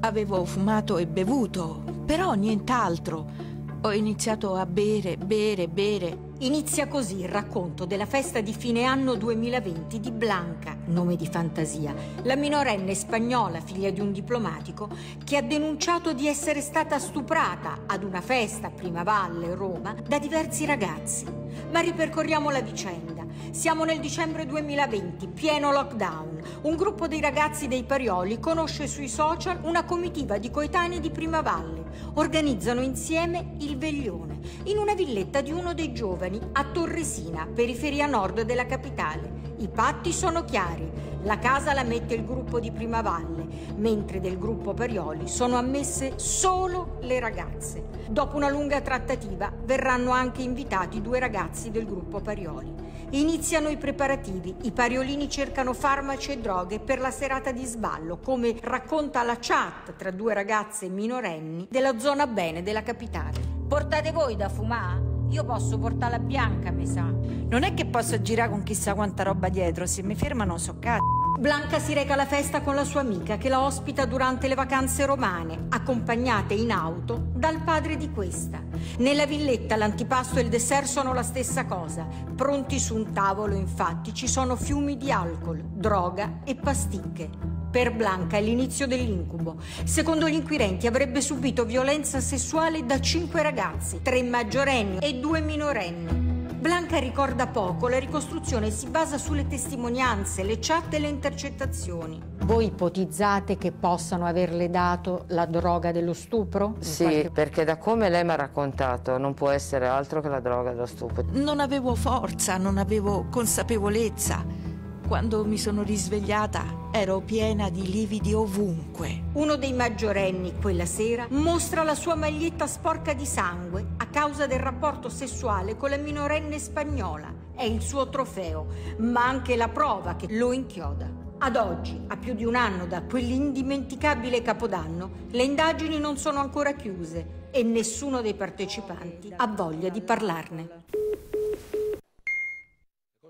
Avevo fumato e bevuto, però nient'altro. Ho iniziato a bere, bere, bere. Inizia così il racconto della festa di fine anno 2020 di Blanca, nome di fantasia, la minorenne spagnola, figlia di un diplomatico, che ha denunciato di essere stata stuprata ad una festa a Prima Valle, Roma, da diversi ragazzi. Ma ripercorriamo la vicenda. Siamo nel dicembre 2020, pieno lockdown. Un gruppo dei ragazzi dei Parioli conosce sui social una comitiva di coetanei di Prima Valle. Organizzano insieme il veglione in una villetta di uno dei giovani a Torresina, periferia nord della capitale. I patti sono chiari. La casa la mette il gruppo di Prima Valle, mentre del gruppo Parioli sono ammesse solo le ragazze. Dopo una lunga trattativa verranno anche invitati due ragazzi del gruppo Parioli. Iniziano i preparativi, i pariolini cercano farmaci e droghe per la serata di sballo, come racconta la chat tra due ragazze minorenni della zona bene della capitale. Portate voi da fumare? Io posso portarla bianca, mi sa. Non è che posso girare con chissà quanta roba dietro, se mi fermano so cazzo. Blanca si reca alla festa con la sua amica che la ospita durante le vacanze romane, accompagnate in auto dal padre di questa. Nella villetta l'antipasto e il dessert sono la stessa cosa. Pronti su un tavolo, infatti, ci sono fiumi di alcol, droga e pasticche. Per Blanca è l'inizio dell'incubo. Secondo gli inquirenti avrebbe subito violenza sessuale da cinque ragazzi, tre maggiorenni e due minorenni. Blanca ricorda poco, la ricostruzione si basa sulle testimonianze, le chat e le intercettazioni. Voi ipotizzate che possano averle dato la droga dello stupro? Sì, qualche... perché da come lei mi ha raccontato non può essere altro che la droga dello stupro. Non avevo forza, non avevo consapevolezza quando mi sono risvegliata ero piena di lividi ovunque. Uno dei maggiorenni quella sera mostra la sua maglietta sporca di sangue a causa del rapporto sessuale con la minorenne spagnola. È il suo trofeo, ma anche la prova che lo inchioda. Ad oggi, a più di un anno da quell'indimenticabile capodanno, le indagini non sono ancora chiuse e nessuno dei partecipanti ha voglia di parlarne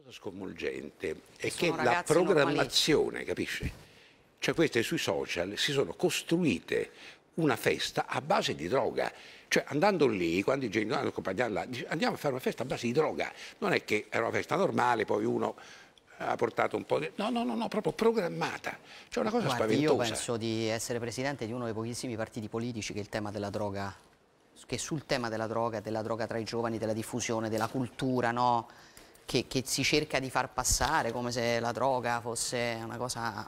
cosa sconvolgente è che la programmazione, capisci? Cioè queste sui social si sono costruite una festa a base di droga. Cioè andando lì, quando i genitori hanno accompagnarla, andiamo a fare una festa a base di droga. Non è che era una festa normale, poi uno ha portato un po' di... No, no, no, no proprio programmata. Cioè una cosa Guardi, spaventosa. Io penso di essere presidente di uno dei pochissimi partiti politici che il tema della droga, che sul tema della droga, della droga tra i giovani, della diffusione, della cultura, no? che, che si cerca di far passare come se la droga fosse una cosa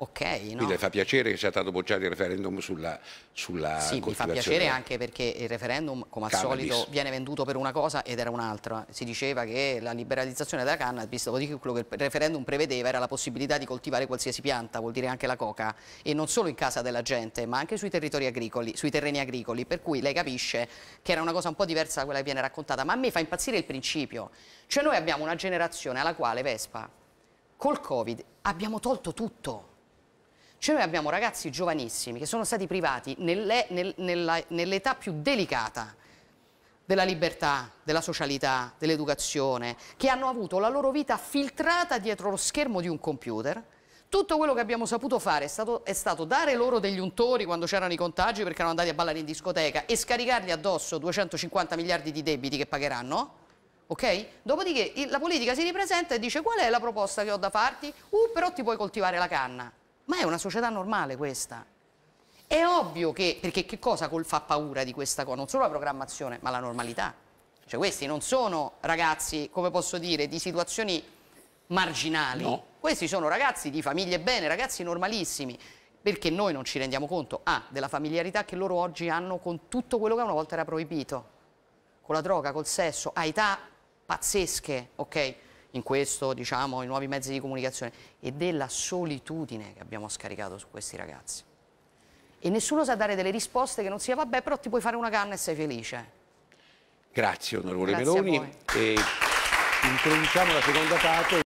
Ok, no? Quindi fa piacere che sia stato bocciato il referendum sulla, sulla Sì, mi fa piacere anche perché il referendum, come al cannabis. solito, viene venduto per una cosa ed era un'altra. Si diceva che la liberalizzazione della cannabis, dopodiché quello che il referendum prevedeva era la possibilità di coltivare qualsiasi pianta, vuol dire anche la coca, e non solo in casa della gente, ma anche sui territori agricoli, sui terreni agricoli, per cui lei capisce che era una cosa un po' diversa da quella che viene raccontata, ma a me fa impazzire il principio. Cioè noi abbiamo una generazione alla quale Vespa, col Covid, abbiamo tolto tutto cioè noi abbiamo ragazzi giovanissimi che sono stati privati nell'età nel, nell più delicata della libertà, della socialità, dell'educazione, che hanno avuto la loro vita filtrata dietro lo schermo di un computer. Tutto quello che abbiamo saputo fare è stato, è stato dare loro degli untori quando c'erano i contagi perché erano andati a ballare in discoteca e scaricargli addosso 250 miliardi di debiti che pagheranno. Ok? Dopodiché la politica si ripresenta e dice qual è la proposta che ho da farti? Uh, però ti puoi coltivare la canna. Ma è una società normale questa. È ovvio che, perché che cosa fa paura di questa cosa? Non solo la programmazione, ma la normalità. Cioè questi non sono ragazzi, come posso dire, di situazioni marginali. No. Questi sono ragazzi di famiglie bene, ragazzi normalissimi, perché noi non ci rendiamo conto A, ah, della familiarità che loro oggi hanno con tutto quello che una volta era proibito, con la droga, col sesso, a età pazzesche, ok? in questo, diciamo, i nuovi mezzi di comunicazione e della solitudine che abbiamo scaricato su questi ragazzi. E nessuno sa dare delle risposte che non sia vabbè, però ti puoi fare una canna e sei felice. Grazie onorevole Grazie Meloni. E introduciamo la seconda parte.